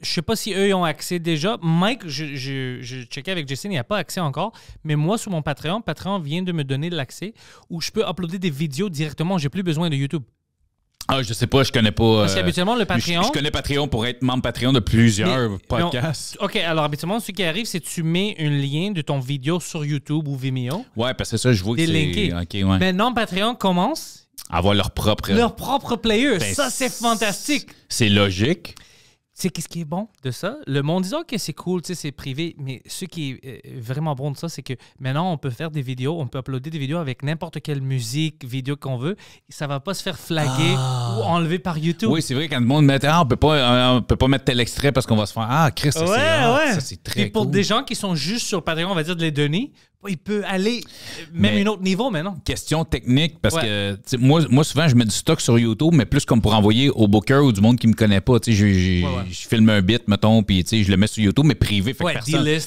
je sais pas si eux ont accès déjà. Mike, je, je, je checkais avec Jason, il a pas accès encore. Mais moi, sur mon Patreon, Patreon vient de me donner l'accès où je peux uploader des vidéos directement. J'ai plus besoin de YouTube. Ah, je sais pas, je connais pas. Parce qu'habituellement, le euh, Patreon. Je, connais Patreon pour être membre Patreon de plusieurs podcasts. OK, alors habituellement, ce qui arrive, c'est que tu mets un lien de ton vidéo sur YouTube ou Vimeo. Ouais, parce que ça, je vois que c'est. Okay, ouais. Maintenant, Patreon commence. À avoir leur propre. Leur propre player. Ben, ça, c'est fantastique. C'est logique c'est qu'est-ce qui est bon de ça. Le monde disant que c'est cool, tu sais, c'est privé, mais ce qui est euh, vraiment bon de ça, c'est que maintenant, on peut faire des vidéos, on peut uploader des vidéos avec n'importe quelle musique, vidéo qu'on veut. Ça va pas se faire flaguer ah. ou enlever par YouTube. Oui, c'est vrai, quand le monde met Ah, on peut pas, euh, on peut pas mettre tel extrait parce qu'on va se faire Ah, Chris, ça c'est très Et pour des gens qui sont juste sur Patreon, on va dire de les donner, il peut aller euh, même à un autre niveau maintenant. Question technique, parce que moi, moi, souvent, je mets du stock sur YouTube, mais plus comme pour envoyer au booker ou du monde qui me connaît pas. Je, filme un bit, mettons, puis je le mets sur YouTube, mais privé. Fait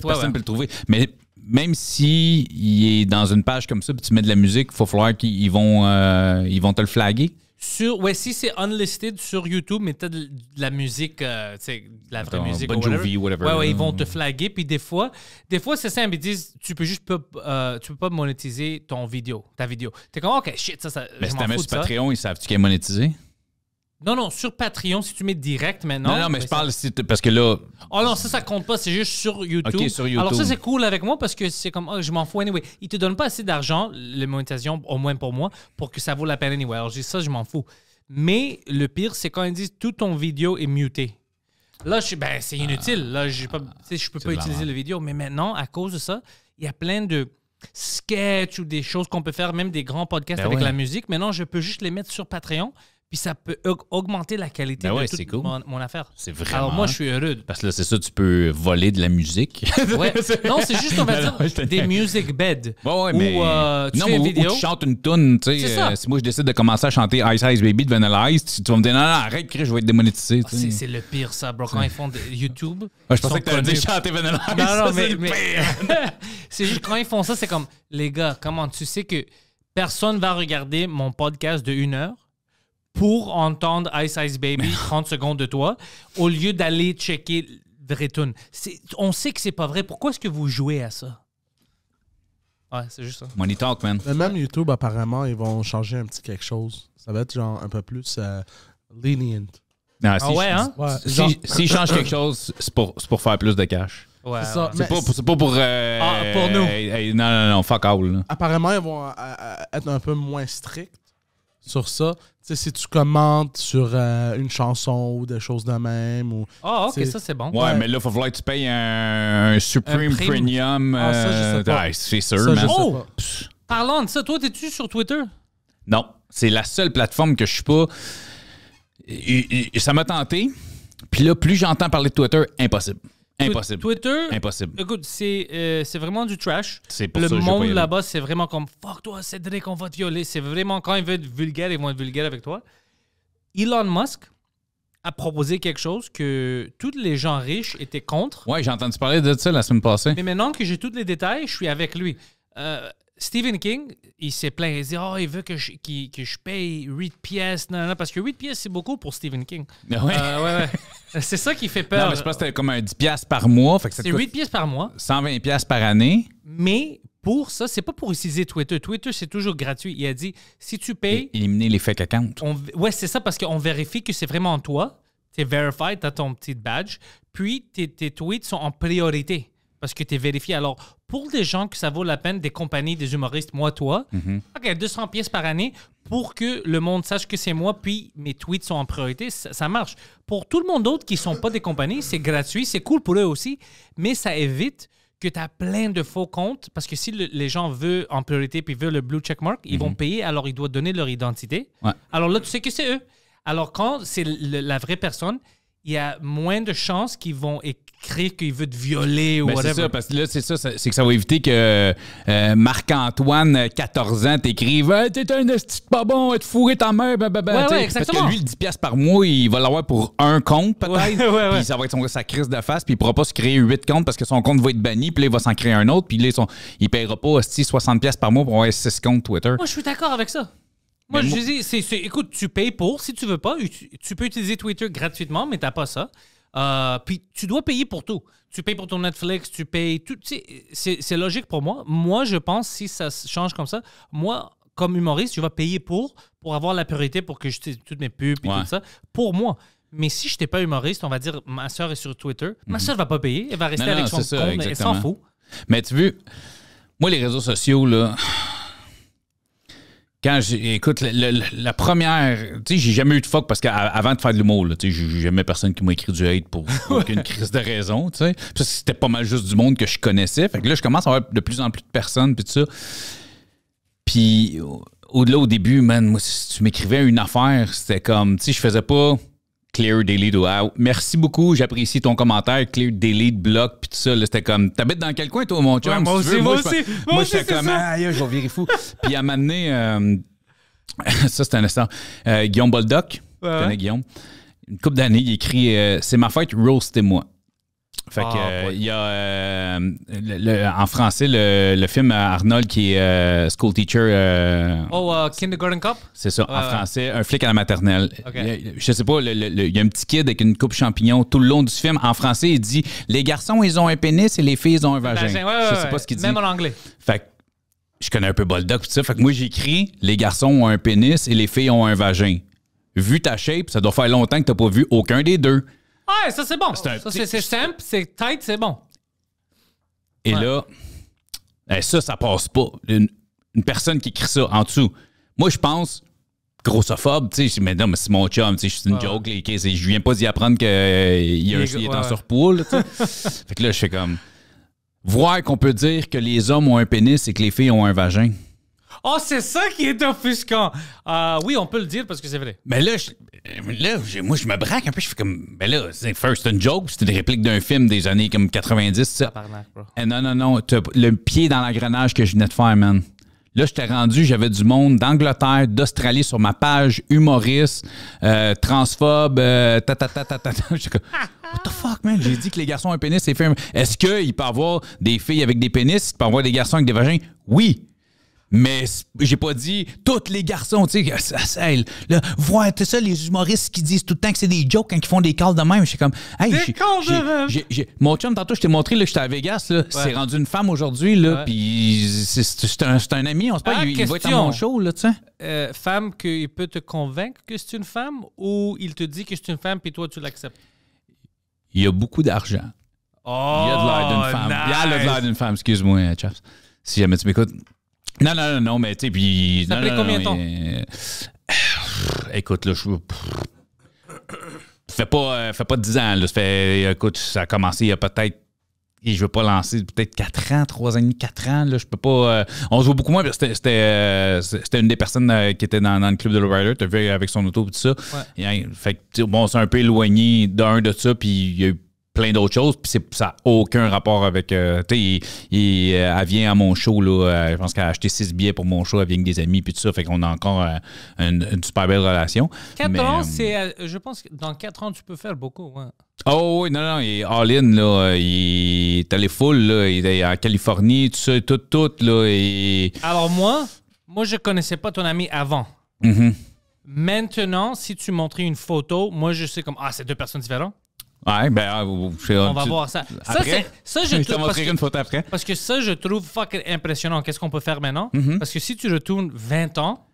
personne, peut le trouver. Mais même si est dans une page comme ça, puis tu mets de la musique, il faut falloir qu'ils vont, euh, vont te le flaguer. Sur, ouais, si c'est unlisted sur YouTube, mais t'as de, de la musique, c'est euh, la vraie musique. Bon whatever. whatever. Ouais, ouais, ils vont mm. te flaguer. Puis des fois, des fois c'est simple, ils disent tu peux juste pas, euh, tu peux pas monétiser ton vidéo, ta vidéo. T'es comme, ok, shit, ça, ça. Mais ben, si t'as mis sur Patreon, ils savent-tu qu'elle monétisé non, non, sur Patreon, si tu mets direct maintenant. Non, non, mais, je ben, parle parce que là. Oh non, ça, ça compte pas, c'est juste sur YouTube. OK, sur YouTube. Alors ça, c'est cool avec moi parce que c'est comme, oh, je m'en fous anyway. Ils te donnent pas assez d'argent, les monétisations, au moins pour moi, pour que ça vaut la peine anyway. Alors j'ai ça, je m'en fous. Mais le pire, c'est quand ils disent tout ton vidéo est muté. Là, je, ben, c'est inutile. Là, je pas, je peux pas utiliser la vidéo. Mais maintenant, à cause de ça, il y a plein de sketchs ou des choses qu'on peut faire, même des grands podcasts ben avec la musique. Maintenant, je peux juste les mettre sur Patreon. Puis ça peut augmenter la qualité ben de mon, affaire. C'est vraiment. Alors moi, hein. je suis heureux. Parce que là, c'est ça, tu peux voler de la musique. ouais. Non, c'est juste, on va dire, des music beds. Ouais, mais. Euh, tu non, mais tu chantes une tune, tu sais. Euh, si moi, je décide de commencer à chanter Ice Ice Baby de Vanilla Ice, tu, vas me dire, non, non, arrête, Chris, je vais être démonétisé. Ah, c'est le pire, ça, bro. Quand ils font YouTube. Ah, je pensais que t'as dire chanter Vanilla Ice. Non, non, mais. mais... c'est juste, quand ils font ça, c'est comme, les gars, comment tu sais que personne va regarder mon podcast de une heure? pour entendre Ice Ice Baby 30 secondes de toi au lieu d'aller checker Dretoon. On sait que c'est pas vrai. Pourquoi est-ce que vous jouez à ça? Ouais, c'est juste ça. Money Talk, man. Même YouTube, apparemment, ils vont changer un petit quelque chose. Ça va être genre un peu plus euh, lenient. ah, ah ouais, hein? S'ils changent quelque chose, c'est pour, faire plus de cash. Ouais, c'est pas, pour. Euh, ah, pour nous. non, non, non, fuck all. Apparemment, ils vont euh, être un peu moins stricts sur ça. Tu sais, si tu commentes sur euh, une chanson ou des choses de même. Ou, ah, ok, ça c'est bon. Ouais, mais là, il faut falloir que tu payes un, Supreme Premium. Ah, ça, euh, c'est sûr, ça, Parlons Oh! Parlant de ça, toi, t'es-tu sur Twitter? Non. C'est la seule plateforme que je suis pas. Ça m'a tenté. Puis là, plus j'entends parler de Twitter, impossible. Impossible. Twitter. Impossible. Écoute, c'est euh, vraiment du trash. le monde là-bas, c'est vraiment comme fuck toi, Cédric, on va te violer. C'est vraiment quand ils veulent être vulgaires, ils vont être vulgaires avec toi. Elon Musk a proposé quelque chose que tous les gens riches étaient contre. Ouais, j'ai entendu parler de ça la semaine passée. Mais maintenant que j'ai tous les détails, je suis avec lui. Euh, Stephen King, il s'est plaint. Il dit, oh, il veut que je, paye 8 pièces. Non, non, parce que 8 pièces, c'est beaucoup pour Stephen King. Ah euh, c'est ça qui fait peur. Non, mais je pense c'était comme un 10 pièces par mois. C'est 8 pièces par mois. 120 pièces par année. Mais pour ça, c'est pas pour utiliser Twitter. Twitter, c'est toujours gratuit. Il a dit, si tu payes... éliminer l'effet cacante. On, ouais, c'est ça, parce qu'on vérifie que c'est vraiment toi. Tu es verified, tu as ton petit badge. Puis, tes, tes tweets sont en priorité parce que tu es vérifié. Alors, pour des gens que ça vaut la peine, des compagnies, des humoristes, moi, toi, 200 mhm. pièces par année pour que le monde sache que c'est moi, puis mes tweets sont en priorité, ça, marche. Pour tout le monde d'autre qui sont pas des compagnies, c'est gratuit, c'est cool pour eux aussi, mais ça évite que tu as plein de faux comptes parce que si les gens veulent en priorité puis veulent le blue checkmark, ils vont mhm. payer, alors ils doivent donner leur identité. Alors là, tu sais que c'est eux. Alors quand c'est la vraie personne, il y a moins de chances qu'ils vont qu'il veut te violer ou ben, whatever. C'est ça, parce que là, c'est ça, c'est que ça va éviter que euh, Marc-Antoine, 14 euh, ans, t'écrive T'es un esti pas bon, te fourrer ta mère, ben, ben, ben Parce que lui, le 10$ par mois, il va l'avoir pour un compte, peut-être. puis ça va être sa crise de face, puis il pourra pas se créer 8 comptes parce que son compte va être banni, puis là, il va s'en créer un autre, puis là, son, il paiera pas esti 60$ par mois pour avoir 6 comptes Twitter. Moi, je suis d'accord avec ça. Moi, je dis, c'est, écoute, tu payes pour, si tu veux pas, tu, peux utiliser Twitter gratuitement, mais t'as pas ça. Euh, puis tu dois payer pour tout. Tu payes pour ton Netflix, tu payes tout. C'est logique pour moi. Moi, je pense, si ça change comme ça, moi, comme humoriste, je vais payer pour, pour avoir la priorité pour que je toutes mes pubs et tout ça, pour moi. Mais si je n'étais pas humoriste, on va dire ma soeur est sur Twitter, ma mhm. soeur ne va pas payer, elle va rester avec son compte, s'en fout. Mais tu veux, moi, les réseaux sociaux, là, quand écoute, la première, tu sais, j'ai jamais eu de fuck parce qu'avant de faire de l'humour, tu sais, j'ai jamais personne qui m'a écrit du hate pour aucune crise de raison, tu sais. C'était pas mal juste du monde que je connaissais. Fait que là, je commence à avoir de plus en plus de personnes, puis tout ça. Puis au-delà, au début, man, moi, si tu m'écrivais une affaire, c'était comme, tu sais, je faisais pas Clear Daily Wow. Merci beaucoup. J'apprécie ton commentaire. Clear Daily bloc, Puis tout ça, c'était comme. T'habites dans quel coin, toi, mon chum? moi, aussi, moi, aussi, moi, aussi. Moi, aussi, comme. je vais virer fou. Puis à m'amener. Euh, ça, c'est un instant. Guillaume euh, Guillaume Boldoc. connais Guillaume. Une couple d'années, il écrit euh, C'est ma fête, roastez-moi. Fait que, ah, euh, il y a, euh, en français, le, film Arnold qui est euh, School Teacher. oh, Kindergarten Cup? C'est ça, en français, un flic à la maternelle. je sais pas, il y a un petit kid avec une coupe champignon tout le long du film. En français, il dit Les garçons, ils ont un pénis et les filles, ils ont un vagin. je sais pas ce qu'il dit. Même en anglais. Fait je connais un peu Boldock, tout ça. Fait que moi, j'écris Les garçons ont un pénis et les filles ont un vagin. Vu ta shape, ça doit faire longtemps que t'as pas vu aucun des deux. Ouais, ça c'est bon. ça, c'est simple, c'est tight, c'est bon. Et là, eh, ça, ça passe pas. Une, personne qui écrit ça en dessous. Moi, je pense, grossophobe, tu sais, mais non, mais c'est mon chum, tu sais, c'est une joke, je viens pas d'y apprendre qu'il euh, y a un, qui est en surpoule. fait que là, je fais comme. Voir qu'on peut dire que les hommes ont un pénis et que les filles ont un vagin. Oh, c'est ça qui est offusquant. Ah, oui, on peut le dire parce que c'est vrai. Mais ben là, je, moi, je me braque un peu. Je fais comme. Mais ben là, c'est first and joke, c'était une réplique d'un film des années comme 90, ça. Et eh, non, non, non. Le pied dans l'engrenage que je venais de faire, man. Là, j'étais rendu, j'avais du monde d'Angleterre, d'Australie sur ma page, humoriste, euh, transphobe, euh, ta ta ta ta ta. what the fuck, man? J'ai dit que les garçons ont un pénis, c'est fait. Est-ce qu'il peut avoir des filles avec des pénis? Il peut avoir des garçons avec des vagins? Oui. Mais j'ai pas dit tous les garçons, tu sais, ça, ça, là, voir, tu ça, les humoristes qui disent tout le temps que c'est des jokes quand ils font des calls de même. Je suis comme, hey, des j mon chum, tantôt, je t'ai montré, là, j'étais à Vegas, là, c'est rendu une femme aujourd'hui, là, puis c'est un, un, ami, on se parle, ah, il, va être à mon show, là, tu sais. Euh, femme, qu'il peut te convaincre que c'est une femme ou il te dit que c'est une femme, puis toi, tu l'acceptes? Il y a beaucoup d'argent. Oh, il y a de l'air d'une oh, femme. Il y a de l'air d'une femme, excuse-moi, Chaps. Si jamais tu m'écoutes. Non, non, non, non, mais tu sais, puis. Ça non, combien de temps? Euh, écoute, là, je. Fait pas, euh, fait pas 10 ans, là. Ça fait, écoute, ça a commencé il y a peut-être et je veux pas lancer peut-être 4 ans, 3 ans et demi, 4 ans. Là, je peux pas. Euh, on se voit beaucoup moins. C'était c'était une des personnes qui était dans, le club de Lowrider. Tu as vu avec son auto et tout ça. fait que, bon, on s'est un peu éloigné d'un de ça. Puis il y a eu plein d'autres choses. Puis ça n'a aucun rapport avec. Euh, tu sais, euh, elle vient à mon show, euh, je pense qu'elle a acheté six billets pour mon show, elle avec des amis, puis tout ça. Fait qu'on a encore une, super belle relation. Quatre ans, c'est. je pense que dans quatre ans, tu peux faire beaucoup. Ouais. Oh oui, non, non, il est all-in, là. Il est allé full, là. Il est en Californie, tout ça, tout, tout, là. Et... Alors moi, moi, je connaissais pas ton ami avant. Mhm. Maintenant, si tu montrais une photo, moi, je sais comme, ah, c'est deux personnes différentes. Ouais, ben, ah, on va voir ça. ça, je, une photo après. Parce que ça, je trouve impressionnant. Qu'est-ce qu'on peut faire maintenant? Mhm. Parce que si tu retournes 20 ans,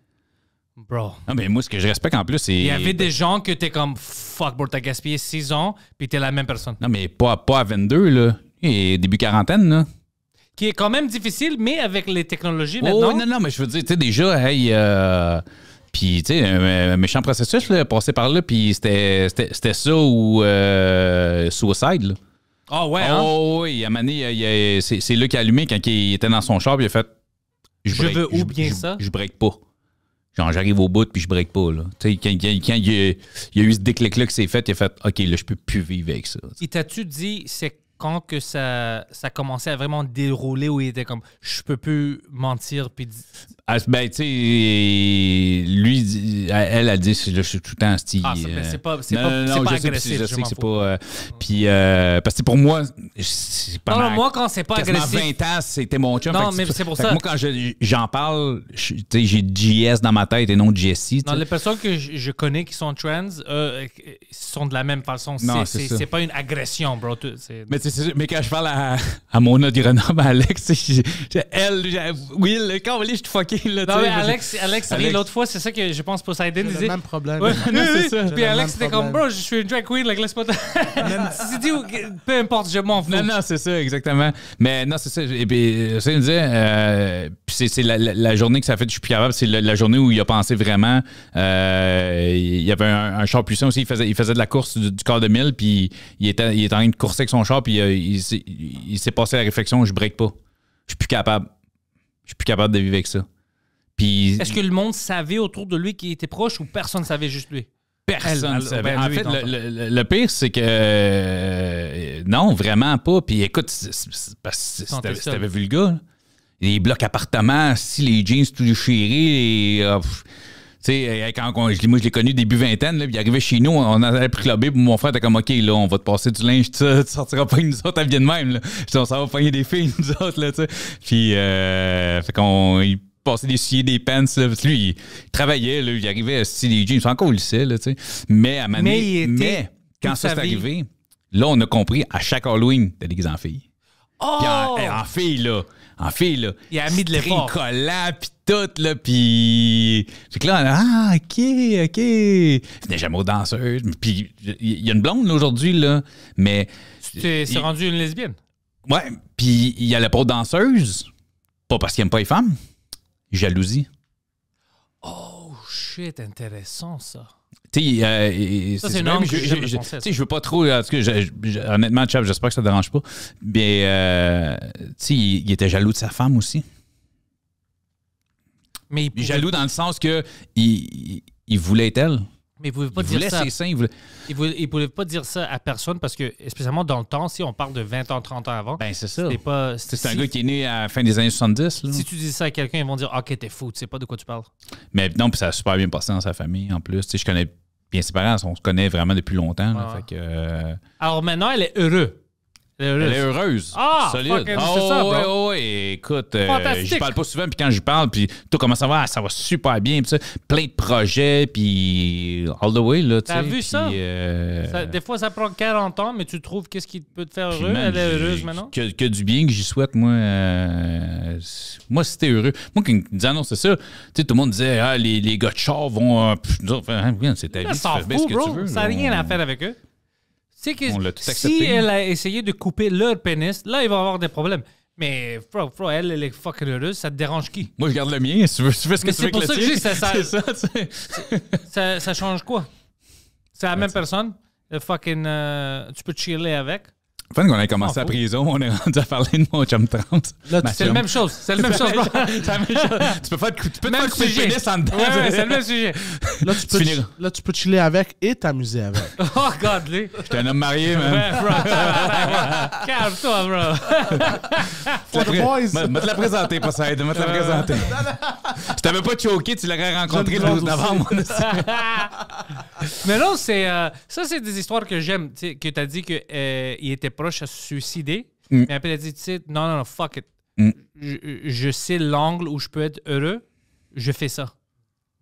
bro. Non, ah, mais moi, ce que je respecte en plus, c'est. Il y avait des gens que t'es comme fuck, bro, t'as gaspillé 6 ans, puis t'es la même personne. Non, mais pas, pas à 22, là. Et début quarantaine, là qui est quand même difficile, mais avec les technologies oh, maintenant. non, non, mais je veux dire, tu sais, déjà, hey, euh, puis, tu sais, un, méchant processus, là, passé par là, puis c'était ça ou euh, Suicide, là. Ah ouais, hein? Oh oui, c'est Mané, c'est a allumé quand il était dans son char, puis il a fait... Je, veux ou bien ça? Je break pas. Genre, j'arrive au bout, puis je break pas, là. Tu sais, quand, il, y a, eu ce déclic-là qui s'est fait, il a fait, OK, là, je peux plus vivre avec ça. Et tas tu dit, c'est quand que ça, ça commençait à vraiment dérouler où il était comme je peux plus mentir puis ah, ben tu sais lui elle a dit je suis tout le temps style ah, c'est pas c'est euh, pas, non, je agressif sais, je, sais que c'est pas euh, puis euh, parce que pour moi c'est pas non, moi quand c'est pas agressif 20 ans c'était mon chum non mais c'est pour ça moi quand j'en parle tu sais j'ai JS dans ma tête et non JSC non les personnes que je, connais qui sont trans sont de la même façon c'est pas une agression bro mais c'est mais quand je parle à, à mon autre grand à Alex, tu elle, Will oui, le quand je te fucké. Là, non, Alex, l'autre fois, c'est ça que je pense Poseidon c'est le même problème. ça. Puis Alex c'était comme, bro, je suis une drag queen, like, laisse pas. c'est dit, peu importe, je m'en fous. Non, non, c'est ça, exactement. Mais non, c'est ça. Et puis, euh, ça, il me disait, c'est la, journée que ça a fait, je suis plus capable, c'est la, journée où il a pensé vraiment. Euh, il y avait un, un, char puissant aussi, il faisait, il faisait de la course du, du de mille, puis il était, il était en train de courser avec son char, puis euh, il, s'est passé la réflexion je break pas. Je suis plus capable. Je suis plus capable de vivre avec ça. Puis. Est-ce que le monde savait autour de lui qu'il était proche ou personne ne savait juste lui? Personne savait. Ben, en fait, le, pire, c'est que. Euh, non, vraiment pas. Puis écoute, si t'avais vu le gars, il bloque si les jeans tout déchirés, les. Euh, sais, euh, quand moi, je l'ai connu début vingtaine, là, puis il arrivait chez nous, on allait pris clubber, mon frère était comme, OK, là, on va te passer du linge, tu sortiras pas nous autres, elle vient de même, là. on s'en va des filles, nous autres, là, tu sais. Puis, euh, fait qu'on, il passait des souliers, des pants, là, lui, il travaillait, là, il arrivait à style des jeans, encore au lycée, là, tu sais. Mais à mais, quand ça s'est arrivé, là, on a compris, à chaque Halloween, t'as des oh! en filles Oh! Puis en, fille, là en fille, là. Il a mis de l'effort tout, là, puis... C'est que là, ah, OK, OK. n'ai jamais aux danseuses. Puis il y a une blonde, là, aujourd'hui, là, mais... C'est rendu une lesbienne. Ouais, puis il y allait pas aux danseuses, pas parce qu'il aime pas les femmes. Jalousie. Oh, shit, intéressant, ça. Tu sais, euh, c'est je, je, je veux pas trop. Parce que honnêtement, Chap, j'espère que ça te dérange pas. Mais, euh, tu sais, il était jaloux de sa femme aussi. Mais jaloux dans le sens que il, il voulait être elle. Mais il ne pas dire ça. il voulait... Il voulait, il pas dire ça à personne parce que, spécialement dans le temps, si on parle de 20 ans, 30 ans avant. Ben, c'est ça. Pas, c'est, un gars qui est né à la fin des années 70. Si tu dis ça à quelqu'un, ils vont dire Ok, t'es fou, tu sais pas de quoi tu parles. Mais non, puis ça a super bien passé dans sa famille en plus. je connais bien ses parents, on se connaît vraiment depuis longtemps. Euh, Alors maintenant, elle est heureuse. Elle est heureuse. Ah, c'est ça, ah, bro. Ouais, oh, ouais. Écoute, euh, je parle pas souvent, puis quand je parle, puis tout commence ça va, ça va super bien, puis plein de projets, puis all the way, là, tu sais. T'as vu euh, ça? Des fois, ça prend 40 ans, mais tu trouves qu'est-ce qui peut te faire heureux? Elle est heureuse maintenant? Que, que du bien que j'y souhaite, moi. Euh, moi, c'était heureux. Moi, quand ils disaient, ah ça, tu sais, tout le monde disait, ah, les, les gars de char vont. Euh, c'est ta vie, tu fais ce que tu veux. Ça n'a rien à faire avec eux sais que si elle a essayé de couper leur pénis, là, il va avoir des problèmes. Mais, elle, elle est fucking heureuse, ça te dérange qui? Moi, je garde le mien, tu veux, fais ce que tu veux que le ça. C'est ça, ça, ça, ça change quoi? C'est la ben, même personne, fucking, euh, tu peux chiller avec. Fun qu'on a commencé ah, à prison, on est rendu à parler de mon chum trans. C'est la même chose. C'est la même chose, tu peux faire même te faire couper le pénis en dedans. c'est le même sujet. Là tu, peux là, chiller avec et t'amuser avec. oh, God, lui. J'étais un homme marié, man. Calme-toi, bro. For the boys. te la présenter, pas ça la présenter. si t'avais pas choqué, tu l'aurais rencontré le 12 novembre. Mais non, c'est. Euh, ça, c'est des histoires que j'aime. Que t'as dit qu'il euh, était proche à se suicider. Mm. Mais après, elle a dit, tu sais, non, non, non, fuck it. Mm. Je, sais l'angle où je peux être heureux. Je fais ça.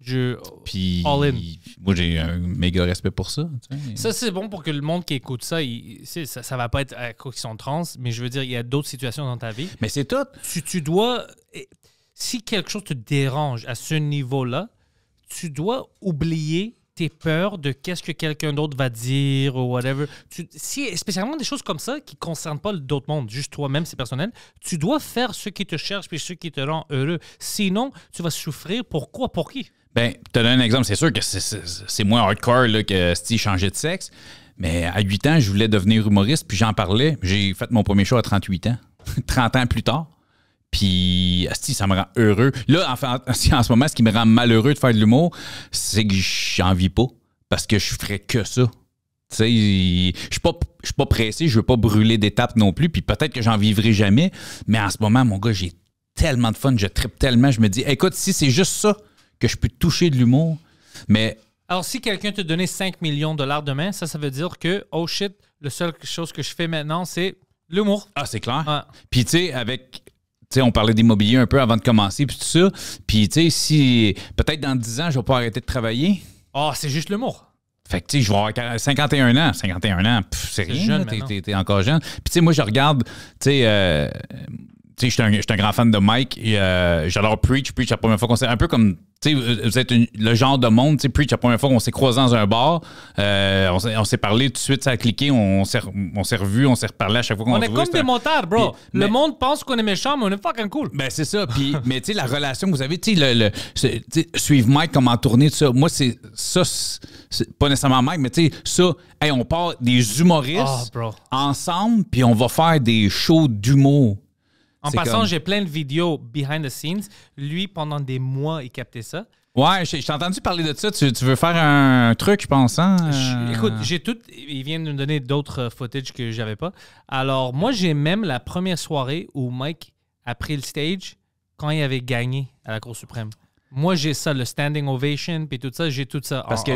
Je, Puis, all in. Moi, j'ai un méga respect pour ça. Ça, c'est bon pour que le monde qui écoute ça, il, ça, ça va pas être à euh, quoi qu'ils sont trans, mais je veux dire, il y a d'autres situations dans ta vie. Mais c'est tout. tu dois. Eh, si quelque chose te dérange à ce niveau-là, tu dois oublier tes peur de qu'est-ce que quelqu'un d'autre va dire ou whatever. Tu, si, spécialement des choses comme ça qui ne concernent pas d'autres mondes, juste toi-même, c'est personnel, tu dois faire ce qui te cherche puis ce qui te rend heureux. Sinon, tu vas souffrir. Pourquoi? Pour qui? Ben, te donne un exemple. C'est sûr que c'est moins hardcore que si changer de sexe. Mais à 8 ans, je voulais devenir humoriste, puis j'en parlais. J'ai fait mon premier show à 38 ans. 30 ans plus tard. Puis, si ça me rend heureux. Là, enfin, en, en ce moment, ce qui me rend malheureux de faire de l'humour, c'est que j'en vis pas. Parce que je ferais que ça. Tu sais, je suis pas, pressé, je veux pas brûler d'étapes non plus. Puis peut-être que j'en vivrai jamais. Mais en ce moment, mon gars, j'ai tellement de fun, je tripe tellement. Je me dis, écoute, si c'est juste ça que je peux toucher de l'humour, mais. Alors, si quelqu'un te donnait 5 millions de dollars demain, ça, ça veut dire que, oh shit, la seule chose que je fais maintenant, c'est l'humour. Ah, c'est clair. Puis, tu sais, avec on parlait d'immobilier un peu avant de commencer, puis tout ça. Puis, tu sais, si peut-être dans 10 ans, je vais pas arrêter de travailler. Ah, c'est juste l'humour. Fait que, tu sais, je vais avoir 51 ans. 51 ans, c'est rien, jeune, t'es, encore jeune. Puis, tu sais, moi, je regarde, tu sais, euh, je suis un, grand fan de Mike. Euh, j'adore Preach. Preach, la première fois qu'on s'est. Un peu comme. Vous êtes le genre de monde. Preach, la première fois qu'on s'est croisé dans un bar, euh, on s'est parlé tout de suite, ça a cliqué. On, s'est revu, on s'est reparlé à chaque fois qu'on s'est On est comme des motards, bro. le monde pense qu'on est méchant, mais on est fucking cool. Ben, c'est ça. mais tu sais, la relation que vous avez, tu sais, le, suivre Mike, comment tourner, tout ça. Moi, c'est ça, pas nécessairement Mike, mais tu sais, ça, hey, on part des humoristes ah, ensemble, puis on va faire des shows d'humour. En passant, j'ai plein de vidéos behind the scenes. Lui, pendant des mois, il captait ça. Ouais, j'ai entendu parler de ça. Tu, veux faire un truc, je pense. Hein? Euh, écoute, j'ai tout. Ils viennent nous donner d'autres euh, footage que j'avais pas. Alors, moi, j'ai même la première soirée où Mike a pris le stage quand il avait gagné à la Cour suprême. Moi, j'ai ça, le standing ovation, puis tout ça, j'ai tout ça. Parce que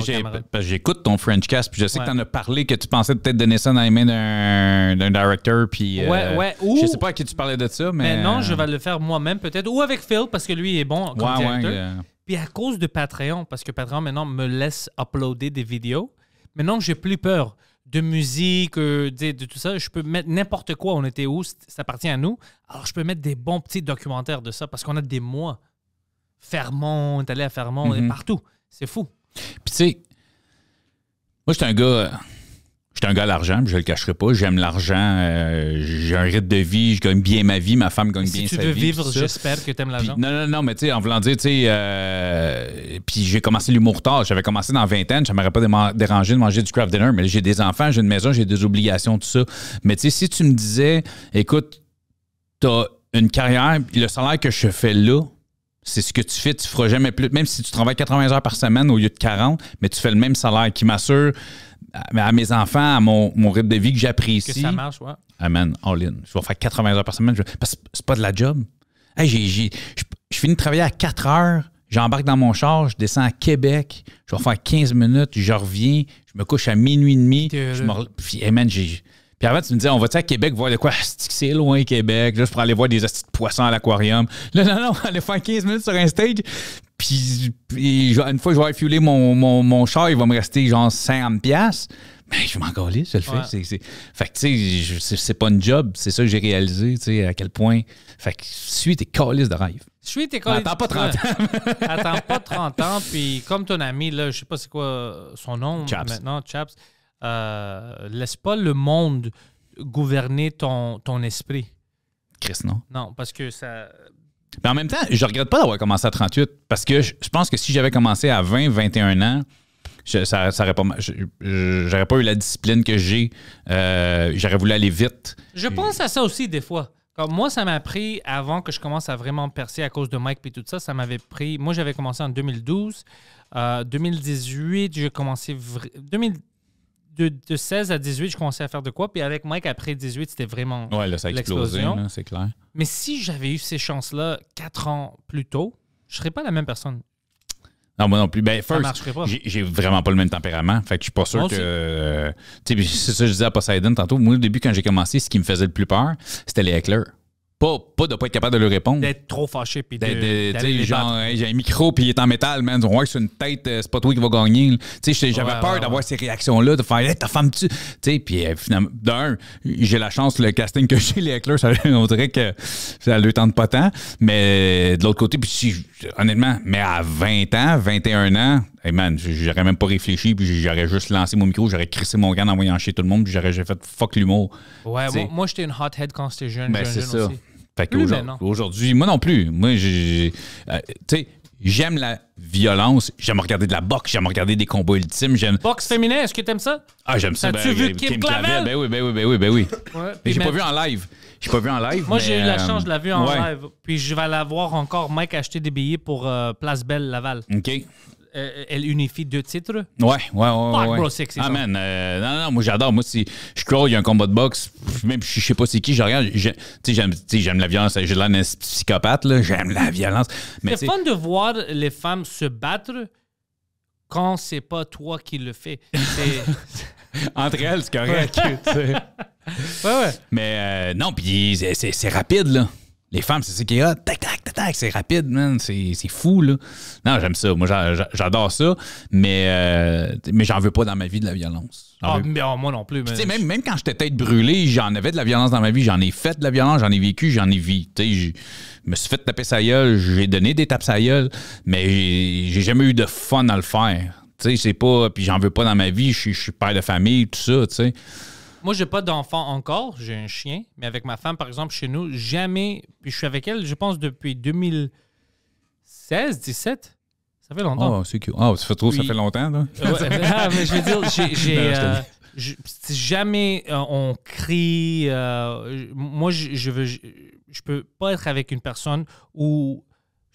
j'écoute ton French Cast, puis je sais que que t'en as parlé, que tu pensais peut-être donner ça dans les mains d'un directeur, puis. Ouais, euh, ouais. je sais pas à qui tu parlais de ça, ben mais. mais non, je vais euh, le faire moi-même peut-être, ou avec Phil, parce que lui est bon comme ouais, directeur. Ouais, euh, Puis à cause de Patreon, parce que Patreon maintenant me laisse uploader des vidéos, maintenant j'ai plus peur de musique, de, tout ça. Je peux mettre n'importe quoi. On était où? Ça appartient à nous. Alors, je peux mettre des bons petits documentaires de ça parce qu'on a des mois Fermont, t'es allé à Fermont, et mhm. partout. C'est fou. Puis tu sais, moi, j'étais un gars. J'étais un gars à l'argent, je le cacherai pas. J'aime l'argent, euh, j'ai un rythme de vie, je gagne bien ma vie, ma femme gagne bien sa vie. Si tu veux vivre, j'espère que tu aimes l'argent. Non, non, non, mais tu sais, en voulant dire, tu sais, euh, puis j'ai commencé l'humour tard. J'avais commencé dans vingtaine, ça m'aurait pas dérangé de manger du craft dinner, mais j'ai des enfants, j'ai une maison, j'ai des obligations, tout ça. Mais tu sais, si tu me disais, écoute, t'as une carrière, le salaire que je fais là, c'est ce que tu fais, tu feras jamais plus. Même si tu travailles 80 heures par semaine au lieu de 40, mais tu fais le même salaire qui m'assure à, mes enfants, à mon, rythme de vie que j'apprécie. Que ça marche, ouais. Amen, all in. Je vais faire 80 heures par semaine. Je, parce c'est pas de la job. je, finis de travailler à 4 heures, j'embarque dans mon char, je descends à Québec, je vais faire 15 minutes, je reviens, je me couche à minuit et demi. Je puis, j'ai puis avant, tu me disais, on va-tu à Québec voir de quoi? Ah, c'est loin, Québec. juste pour aller voir des astuces de poissons à l'aquarium. Là, non, non, on faire 15 minutes sur un stage. Puis, une fois que je vais refueler mon, mon, mon, char, il va me rester genre 50 pièces mais je m'en calisse, je le fais. Fait que, tu sais, c'est pas une job. C'est ça que j'ai réalisé, tu sais, à quel point. Fait que, suis tes calices de rêve. Suis tes calices. Attends pas 30 ans. Attends pas 30 ans. Puis, comme ton ami, là, je sais pas c'est quoi son nom maintenant, Chaps euh, laisse pas le monde gouverner ton, ton esprit. Chris, non. Non, parce que ça. Mais en même temps, je regrette pas d'avoir commencé à 38 parce que je, pense que si j'avais commencé à 20, 21 ans, je, ça, ça pas, pas eu la discipline que j'ai. Euh, j'aurais voulu aller vite. Je pense à ça aussi des fois. moi, ça m'a pris avant que je commence à vraiment percer à cause de Mike et tout ça. Ça m'avait pris. Moi, j'avais commencé en 2012. 2018, euh, j'ai commencé de, de, 16 à 18, je commençais à faire de quoi. Puis avec Mike, après 18, c'était vraiment ouais, là, ça a explosé, c'est clair. Mais si j'avais eu ces chances-là quatre ans plus tôt, je serais pas la même personne. Non, moi non plus. Ben, first, j'ai vraiment pas le même tempérament. Fait que je suis pas sûr que. c'est ça que je disais à Poseidon tantôt. Moi, au début, quand j'ai commencé, ce qui me faisait le plus peur, c'était les éclairs. Pas, pas de pas être capable de lui répondre. D'être trop fâché. Puis de, genre, j'ai un micro, puis il est en métal, man. c'est une tête, euh, c'est pas toi qui va gagner. J'avais peur d'avoir ces réactions-là, de faire, hey, ta femme tu sais Puis euh, finalement, d'un, j'ai la chance, le casting que j'ai, les éclairs, on dirait que ça lui tente pas tant. Mais de l'autre côté, puis si, honnêtement, mais à 20 ans, 21 ans, hey man, j'aurais même pas réfléchi, puis j'aurais juste lancé mon micro, j'aurais crissé mon gant en voyant chier tout le monde, puis j'aurais fait fuck l'humour. Ouais, moi, j'étais une hothead quand j'étais jeune. Ben, aussi. Aujourd'hui, moi non plus. Moi, j'ai. Euh, tu sais, j'aime la violence, j'aime regarder de la boxe, j'aime regarder des combats ultimes, j'aime... Boxe féminine, est-ce que aimes ça? Ah, j'aime ça. tu ben, vu euh, Kim, Clavel? Ben oui, ben oui, ben oui, ben oui. j'ai pas vu en live. J'ai pas vu en live, Moi, j'ai eu la euh, chance, de la voir en live. Puis je vais la voir encore, Mike, acheter des billets pour Place Belle Laval. OK. Euh, elle unifie deux titres. Ouais, ouais, ouais. Fuck, ouais. bro, sexy. Ah, man, euh, non, non, moi j'adore. Moi, si je crawl, il y a un combat de boxe, même je sais pas c'est qui, je regarde, tu sais, j'aime la violence. J'ai l'air d'un psychopathe, là, j'aime la violence. C'est fun de voir les femmes se battre quand c'est pas toi qui le fais. Entre elles, c'est correct. ouais, ouais. Mais euh, non, puis c'est rapide, là. Les femmes, c'est ce qui est Tac, tac, tac, tac. C'est rapide, man. C'est fou, là. Non, j'aime ça. Moi, j'adore ça. Mais, euh, mais j'en veux pas dans ma vie de la violence. Ah, mais, ah, moi non plus. Mais... Même, même quand j'étais tête brûlée, j'en avais de la violence dans ma vie. J'en ai fait de la violence. J'en ai vécu. J'en ai vu. Je me suis fait taper sa gueule. J'ai donné des tapes sa gueule. Mais j'ai jamais eu de fun à le faire. Tu sais, c'est pas. Puis j'en veux pas dans ma vie. Je suis père de famille, tout ça, tu sais moi, j'ai pas d'enfant encore. J'ai un chien. Mais avec ma femme, par exemple, chez nous, jamais. Puis je suis avec elle, je pense, depuis 2016, 17. Ça fait longtemps. Oh, c'est cool. Oh, ah, ça fait trop, ça fait longtemps, là. Ah, mais je veux dire, j'ai. Euh, jamais euh, on crie. Euh, moi, je, veux. Je, je peux pas être avec une personne où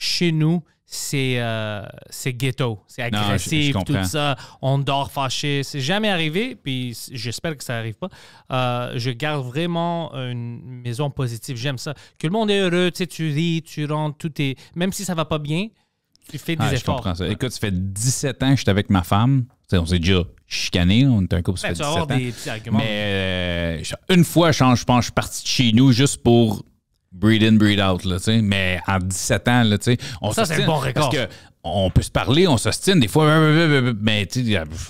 chez nous, c'est euh, ghetto, c'est agressif, tout ça. On dort fâché. C'est jamais arrivé, puis j'espère que ça n'arrive pas. Euh, je garde vraiment une maison positive. J'aime ça. Que le monde est heureux, tu, tu ris, tu rentres, tout est. Même si ça va pas bien, tu fais des ah, efforts. Je comprends ça. Écoute, ça fait 17 ans que je suis avec ma femme. on s'est déjà chicané, on est un couple, ça ben, fait ans. Mais euh, une fois, je pense, je suis parti de chez nous juste pour breed in, breed out, là, tu mais en 17 ans, là, on ça, c'est un bon record. Parce que on peut se parler, on s'ostine des fois, mais tu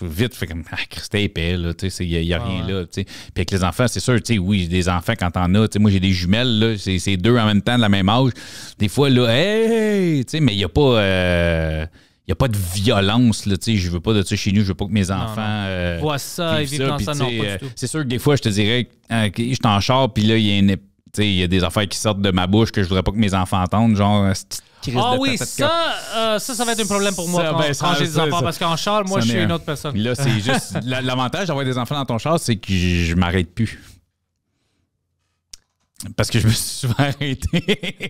vite, fait comme, ah, là, tu sais, il n'y a, rien là, tu sais. Puis avec les enfants, c'est sûr, tu sais, oui, des enfants quand t'en as, tu sais, moi j'ai des jumelles, là, c'est deux en même temps de la même âge. Des fois, là, hey, tu sais, mais il n'y a pas. Euh, a pas de violence, là, tu sais, je veux pas de ça chez nous, je veux pas que mes enfants... Euh, ça, ils vivent dans ça, non, pas euh, C'est sûr que des fois, je te dirais, euh, je t'en char, puis là, il y a une il y a des affaires qui sortent de ma bouche que je voudrais pas que mes enfants entendent, genre euh, ah oui, ça, euh, ça, ça va être un problème pour moi ça, quand, ben, j'ai des enfants. Parce qu'en char, moi, je suis une autre personne. Là, c'est juste. L'avantage d'avoir des enfants dans ton char, c'est que je m'arrête plus parce que je me suis souvent arrêté.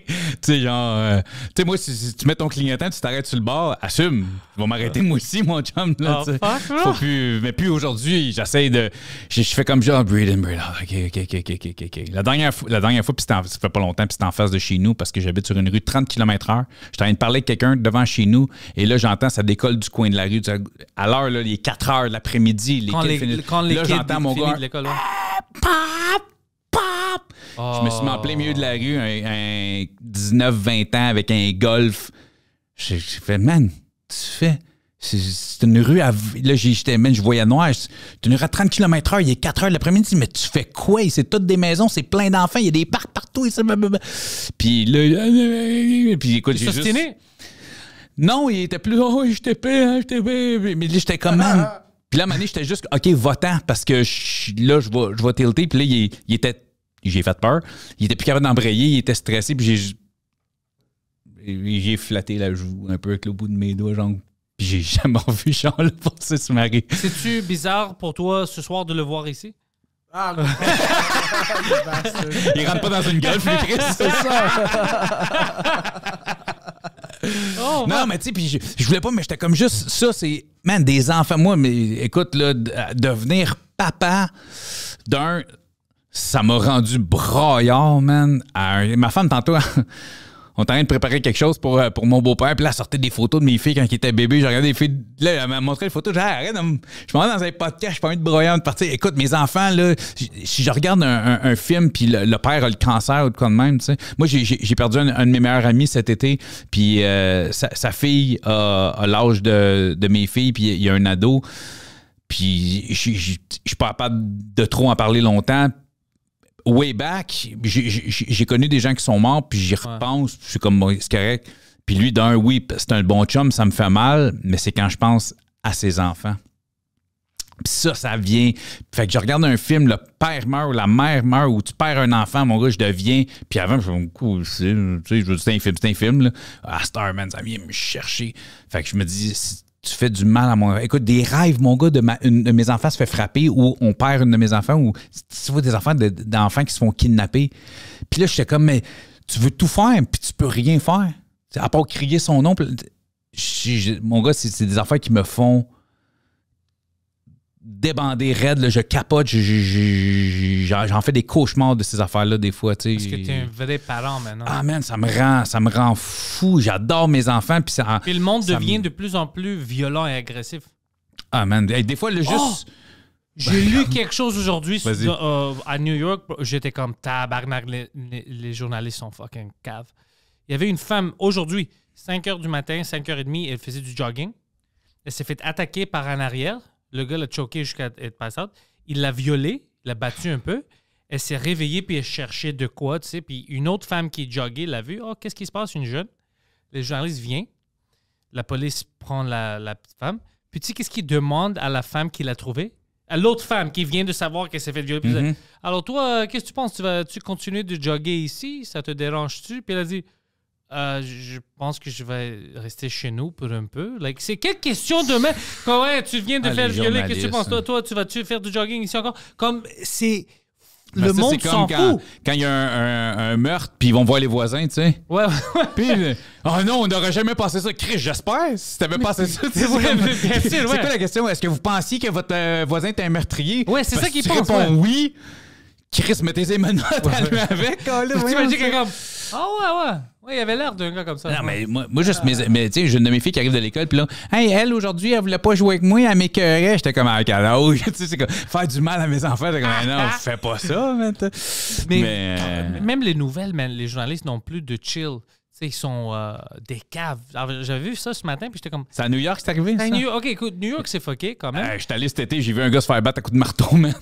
tu sais, genre, euh, tu sais, moi, si, tu mets ton clignotant, tu t'arrêtes sur le bord, assume. Tu vas m'arrêter, ah. moi aussi, mon chum. Ah, Faut plus, mais plus aujourd'hui, j'essaie de. Je fais comme genre, breathe in, breathe OK, OK, OK, OK, OK. La, dernière fois, la dernière fois, puis ça fait pas longtemps, puis c'était en face de chez nous parce que j'habite sur une rue de 30 km/h. je en train de parler avec quelqu'un devant chez nous et là, j'entends, ça décolle du coin de la rue. À l'heure, là, les 4 heures de l'après-midi, les, quand les, là, j'entends mon gars. Je me suis mis en plein milieu de la rue, un, 19-20 ans, avec un golf. J'ai fait, man, tu fais. C'est une rue à. Là, j'étais, man, je voyais noir. C'est une rue à 30 km/h, il est 4 h l'après-midi. Mais tu fais quoi? C'est toutes des maisons, c'est plein d'enfants, il y a des parcs partout. Et puis là. Puis écoute, j'ai juste. Non, il était plus. Oh, j'étais hein, Mais là, j'étais comme, man. Ah, ah, ah. Puis là, à j'étais juste, OK, votant, parce que là, je vais, tilter. Puis là, il, il était j'ai fait peur. Il était plus capable d'embrayer, il était stressé, puis j'ai. J'ai flatté la joue un peu avec le bout de mes doigts, genre. Puis j'ai jamais vu jean le passer se marier. C'est-tu bizarre pour toi ce soir de le voir ici? Ah, il rentre pas dans une gueule. C'est ça. Oh, non, mais tu sais, puis je, je, voulais pas, mais j'étais comme juste ça, c'est, man, des enfants. Moi, mais écoute, là, devenir papa d'un, ça m'a rendu broyant man. ma femme, tantôt, on était en de préparer quelque chose pour, euh, pour mon beau-père, puis là, elle sortait des photos de mes filles quand ils étaient bébés. J'ai regardé les filles, là, elle m'a montré les photos. J'ai ah, je suis dans un podcast, je suis pas envie de broyant de partir. Écoute, mes enfants, là, si je regarde un, film, puis le, père a le cancer ou de quoi de même, tu sais. Moi, j'ai perdu un, de mes meilleurs amis cet été, puis euh, sa, fille a, l'âge de, de mes filles, puis il y a un ado. Puis je suis pas capable de trop en parler longtemps way back, j'ai connu des gens qui sont morts, puis j'y repense, je suis comme, c'est correct. Puis lui, d'un oui, c'est un bon chum, ça me fait mal, mais c'est quand je pense à ses enfants. Puis ça, ça vient. Fait que je regarde un film, le père meurt, ou la mère meurt, ou tu perds un enfant, mon gars, je deviens. Puis avant, je me dis, tu sais, je veux c'est un film, c'est un film, là. À ah, Starman, ça vient me chercher. Fait que je me dis, tu fais du mal à mon. Écoute, des rêves, mon gars, de, une, de mes enfants se fait frapper ou on perd une de mes enfants ou tu vois des enfants d'enfants qui se font kidnapper. Puis là, j'étais comme, mais tu veux tout faire, puis tu peux rien faire. À part crier son nom. mon gars, c'est des affaires qui me font débandé raide, je capote, j'en fais des cauchemars de ces affaires-là des fois. Parce que t'es un vrai parent maintenant? Ah man, ça me rend, ça me rend fou. J'adore mes enfants. Puis, le monde devient de plus en plus violent et agressif. Ah man, des fois, le juste... Oh! J'ai ben, lu quelque chose aujourd'hui euh, à New York. J'étais comme tabarnak, les, journalistes sont fucking caves. Il y avait une femme aujourd'hui, 5 h du matin, 5 h 30, elle faisait du jogging. Elle s'est fait attaquer par un arrière. Le gars l'a choqué jusqu'à être passé. Il l'a violée, l'a battue un peu. Elle s'est réveillée puis elle cherchait de quoi, tu sais. Puis une autre femme qui joguait l'a vue. Oh, qu'est-ce qui se passe, une jeune? Le journaliste vient. La police prend la, petite femme. Puis tu sais, qu'est-ce qu'il demande à la femme qui l'a trouvée? à l'autre femme qui vient de savoir qu'elle s'est fait violer. Mm-hmm. Alors, toi, euh, qu'est-ce que tu penses? Tu vas-tu continuer de jogger ici? Ça te dérange-tu? Puis elle a dit, euh, je pense que je vais rester chez nous pour un peu. Like, c'est quelle question demain? Quand, ouais, tu viens de ah, faire violer, qu'est-ce que tu penses? Toi, toi, hein. tu vas-tu faire du jogging ici encore? Comme, c'est. Ben, le monde s'en quand, fout. Quand il y a un, meurtre, puis ils vont voir les voisins, tu sais. Ouais, ouais. Puis, euh, oh non, on n'aurait jamais passé ça. Chris, j'espère. Si t'avais passé ça, c'est sais. C'est quoi la question? Est-ce que vous pensiez que votre euh, voisin était un meurtrier? Ouais, c'est ça qu'il pense. pense, oui, Chris, mettez ses à lui avec. Oh, imagines comme. Ah ouais, ouais. Oui, il avait l'air d'un gars comme ça. Non, mais moi, moi juste, ah. mes, mais, tu sais, j'ai une de mes filles qui arrive de l'école, puis là, hey, elle, aujourd'hui, elle voulait pas jouer avec moi, elle m'écœurait. J'étais comme, un cadeau. Ah, tu sais, c'est comme, faire du mal à mes enfants, j'étais comme, ah, non, fais pas ça, Mais, euh, même les nouvelles, man, les journalistes n'ont plus de chill. sais, ils sont euh, des caves. J'avais vu ça ce matin, puis j'étais comme. C'est à New York, c'est arrivé? Ça? New... Ok, écoute, New York, c'est fucké quand même. Euh, j'étais allé cet été, j'ai vu un gars se faire battre à coups de marteau, man.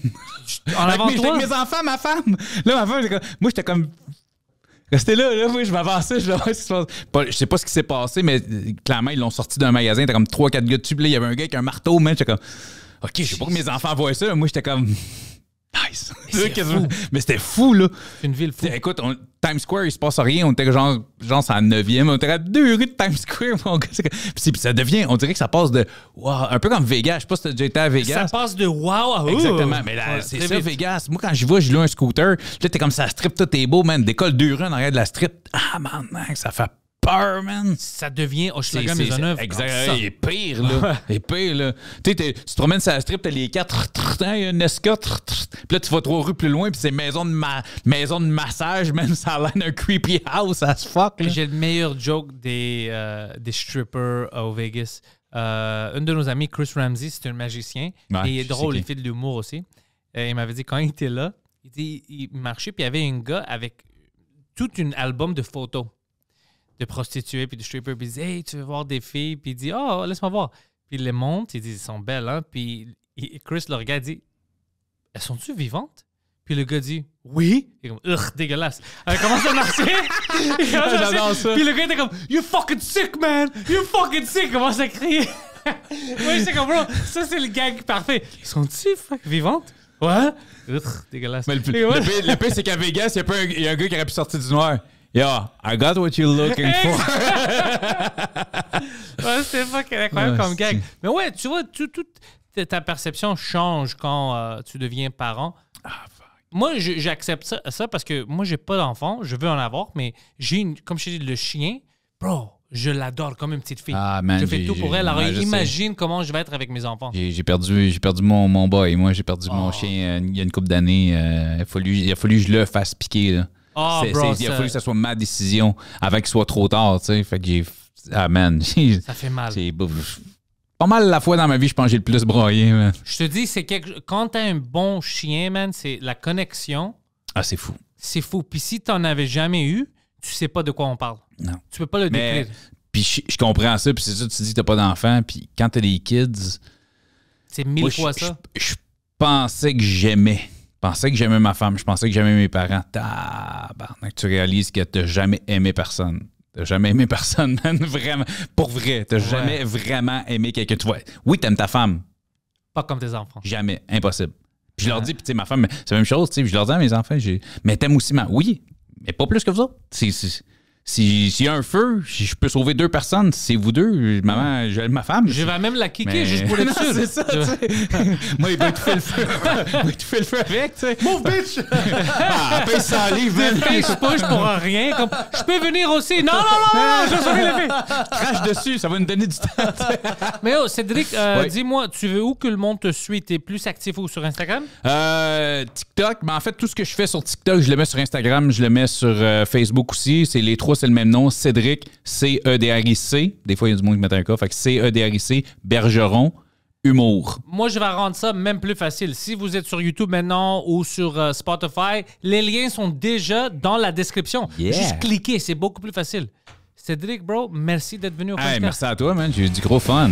En avant mes, enfants, ma femme. Là, ma femme, moi, j'étais comme Restez là, là, oui, je m'avançais, je ce qui je sais pas ce qui s'est passé, mais clairement, ils l'ont sorti d'un magasin. T'as comme 3-4 gars de il y avait un gars avec un marteau, man. J'étais comme, OK, je sais pas que mes enfants voient ça. Moi, j'étais comme, Mais c'était fou. là. une ville fou. Écoute, Times Square, il se passe rien. On était genre, genre c'est la 9e. On était à deux rues de Times Square. Mon Puis, ça devient, on dirait que ça passe de wow, un peu comme Vegas. Je sais pas si t'as déjà été à Vegas. Ça passe de wow à Exactement. Mais là, c'est ça, Vegas. Moi, quand je vois, je loue un scooter. Là, t'es comme ça strip, tout est beau, man. Décolle deux rues en arrière de la strip. Ah, man, man ça fait peur, man. Ça devient Hochelaga Maisonneuve. Exact. Il ah, est pire, là. Il est pire, là. Tu te promènes sur la strip, t'as les quatre, il y a une escorte. Puis là, tu vas trois rues plus loin, puis c'est maison de, maison de massage, même ça a l'air d'un creepy house as fuck. J'ai le meilleur joke des, euh, des strippers au Vegas. Euh, un de nos amis Chris Ramsey, c'est un magicien. il est drôle, il fait de l'humour aussi. Euh, il m'avait dit, quand il était là, il, il marchait, puis il y avait un gars avec tout un album de photos de prostituées puis de strippers, puis ils disent Hey, tu veux voir des filles Puis il dit Oh, laisse-moi voir. Puis il les monte, il dit Elles sont belles, hein Puis Chris le regarde dit Elles sont-tu vivantes puis le gars dit oui. Il est comme ugh dégueulasse. Elle commence à marcher. Puis le gars était comme You fucking sick, man. You fucking sick. Il commence à crier. Moi, comme bro, ça c'est le gag parfait. sont tu vivantes? Ouais. ugh dégueulasse. Mais le, le, pire, c'est qu'à Vegas, il y a y a un gars qui aurait pu sortir du noir. Yo, I got what you're looking for. ouais, c'est fucking quand même comme gag. Mais ouais, tu vois, ta perception change quand euh, tu deviens parent. Ah, Moi, j'accepte ça, parce que moi, j'ai pas d'enfant, je veux en avoir, mais j'ai, comme je dis, le chien, bro, je l'adore comme une petite fille. Ah, je fais tout pour elle. Alors, imagine comment je vais être avec mes enfants. J'ai perdu, j'ai perdu mon, mon boy. Moi, j'ai perdu mon oh. chien euh, il y a une couple d'années. Euh, il, fallu, il a fallu que je le fasse piquer. Là. Ah, il a fallu que ça soit ma décision avant qu'il soit trop tard, tu sais. Fait que j'ai. Ah, ça fait mal. pas mal la fois dans ma vie, je pense que j'ai le plus broyé, Je te dis, c'est quand t'as un bon chien, man, c'est la connexion. Ah, c'est fou. C'est fou. Puis si t'en avais jamais eu, tu sais pas de quoi on parle. Non. Tu peux pas le décrire. Puis je, comprends ça, puis c'est ça, tu dis que t'as pas d'enfant, puis quand t'as des kids. C'est mille fois ça. je pensais que j'aimais pensais que j'aimais ma femme, je pensais que j'aimais mes parents. Tabarnak, tu réalises que t'as jamais aimé personne. T'as jamais aimé personne, Vraiment. Pour vrai. T'as jamais vraiment aimé quelqu'un. Tu vois, oui, t'aimes ta femme. Pas comme tes enfants. Jamais. Impossible. Puis je leur dis, puis tu sais, ma femme, c'est la même chose, tu sais. Je leur dis à mes enfants, j'ai, mais t'aimes aussi ma. Oui, mais pas plus que vous autres. C'est, s'il y a un feu, si je peux sauver deux personnes, c'est vous deux, maman, je, ma femme. Je vais même la kicker juste pour être sûr. c'est ça, tu Moi, il va faire le feu. Il va le feu avec, tu sais. Move, bitch! ah, paye Je pour rien. je peux venir aussi. Non, non, non, non, je vais sauver le feu. Crache dessus, ça va nous donner du temps. mais oh, Cédric, euh, dis-moi, tu veux où que le monde te suit? T'es plus actif ou sur Instagram? Euh, TikTok. Mais ben, en fait, tout ce que je fais sur TikTok, je le mets sur Instagram, je le mets sur euh, Facebook aussi. C'est les trois c'est le même nom. Cédric, C-E-D-R-I-C. E Des fois, il y a du monde qui met un cas. C-E-D-R-I-C, Bergeron. Humour. Moi, je vais rendre ça même plus facile. Si vous êtes sur YouTube maintenant ou sur euh, Spotify, les liens sont déjà dans la description. Juste cliquez, c'est beaucoup plus facile. Cédric, bro, merci d'être venu au podcast. merci à toi, man. J'ai eu du gros fun.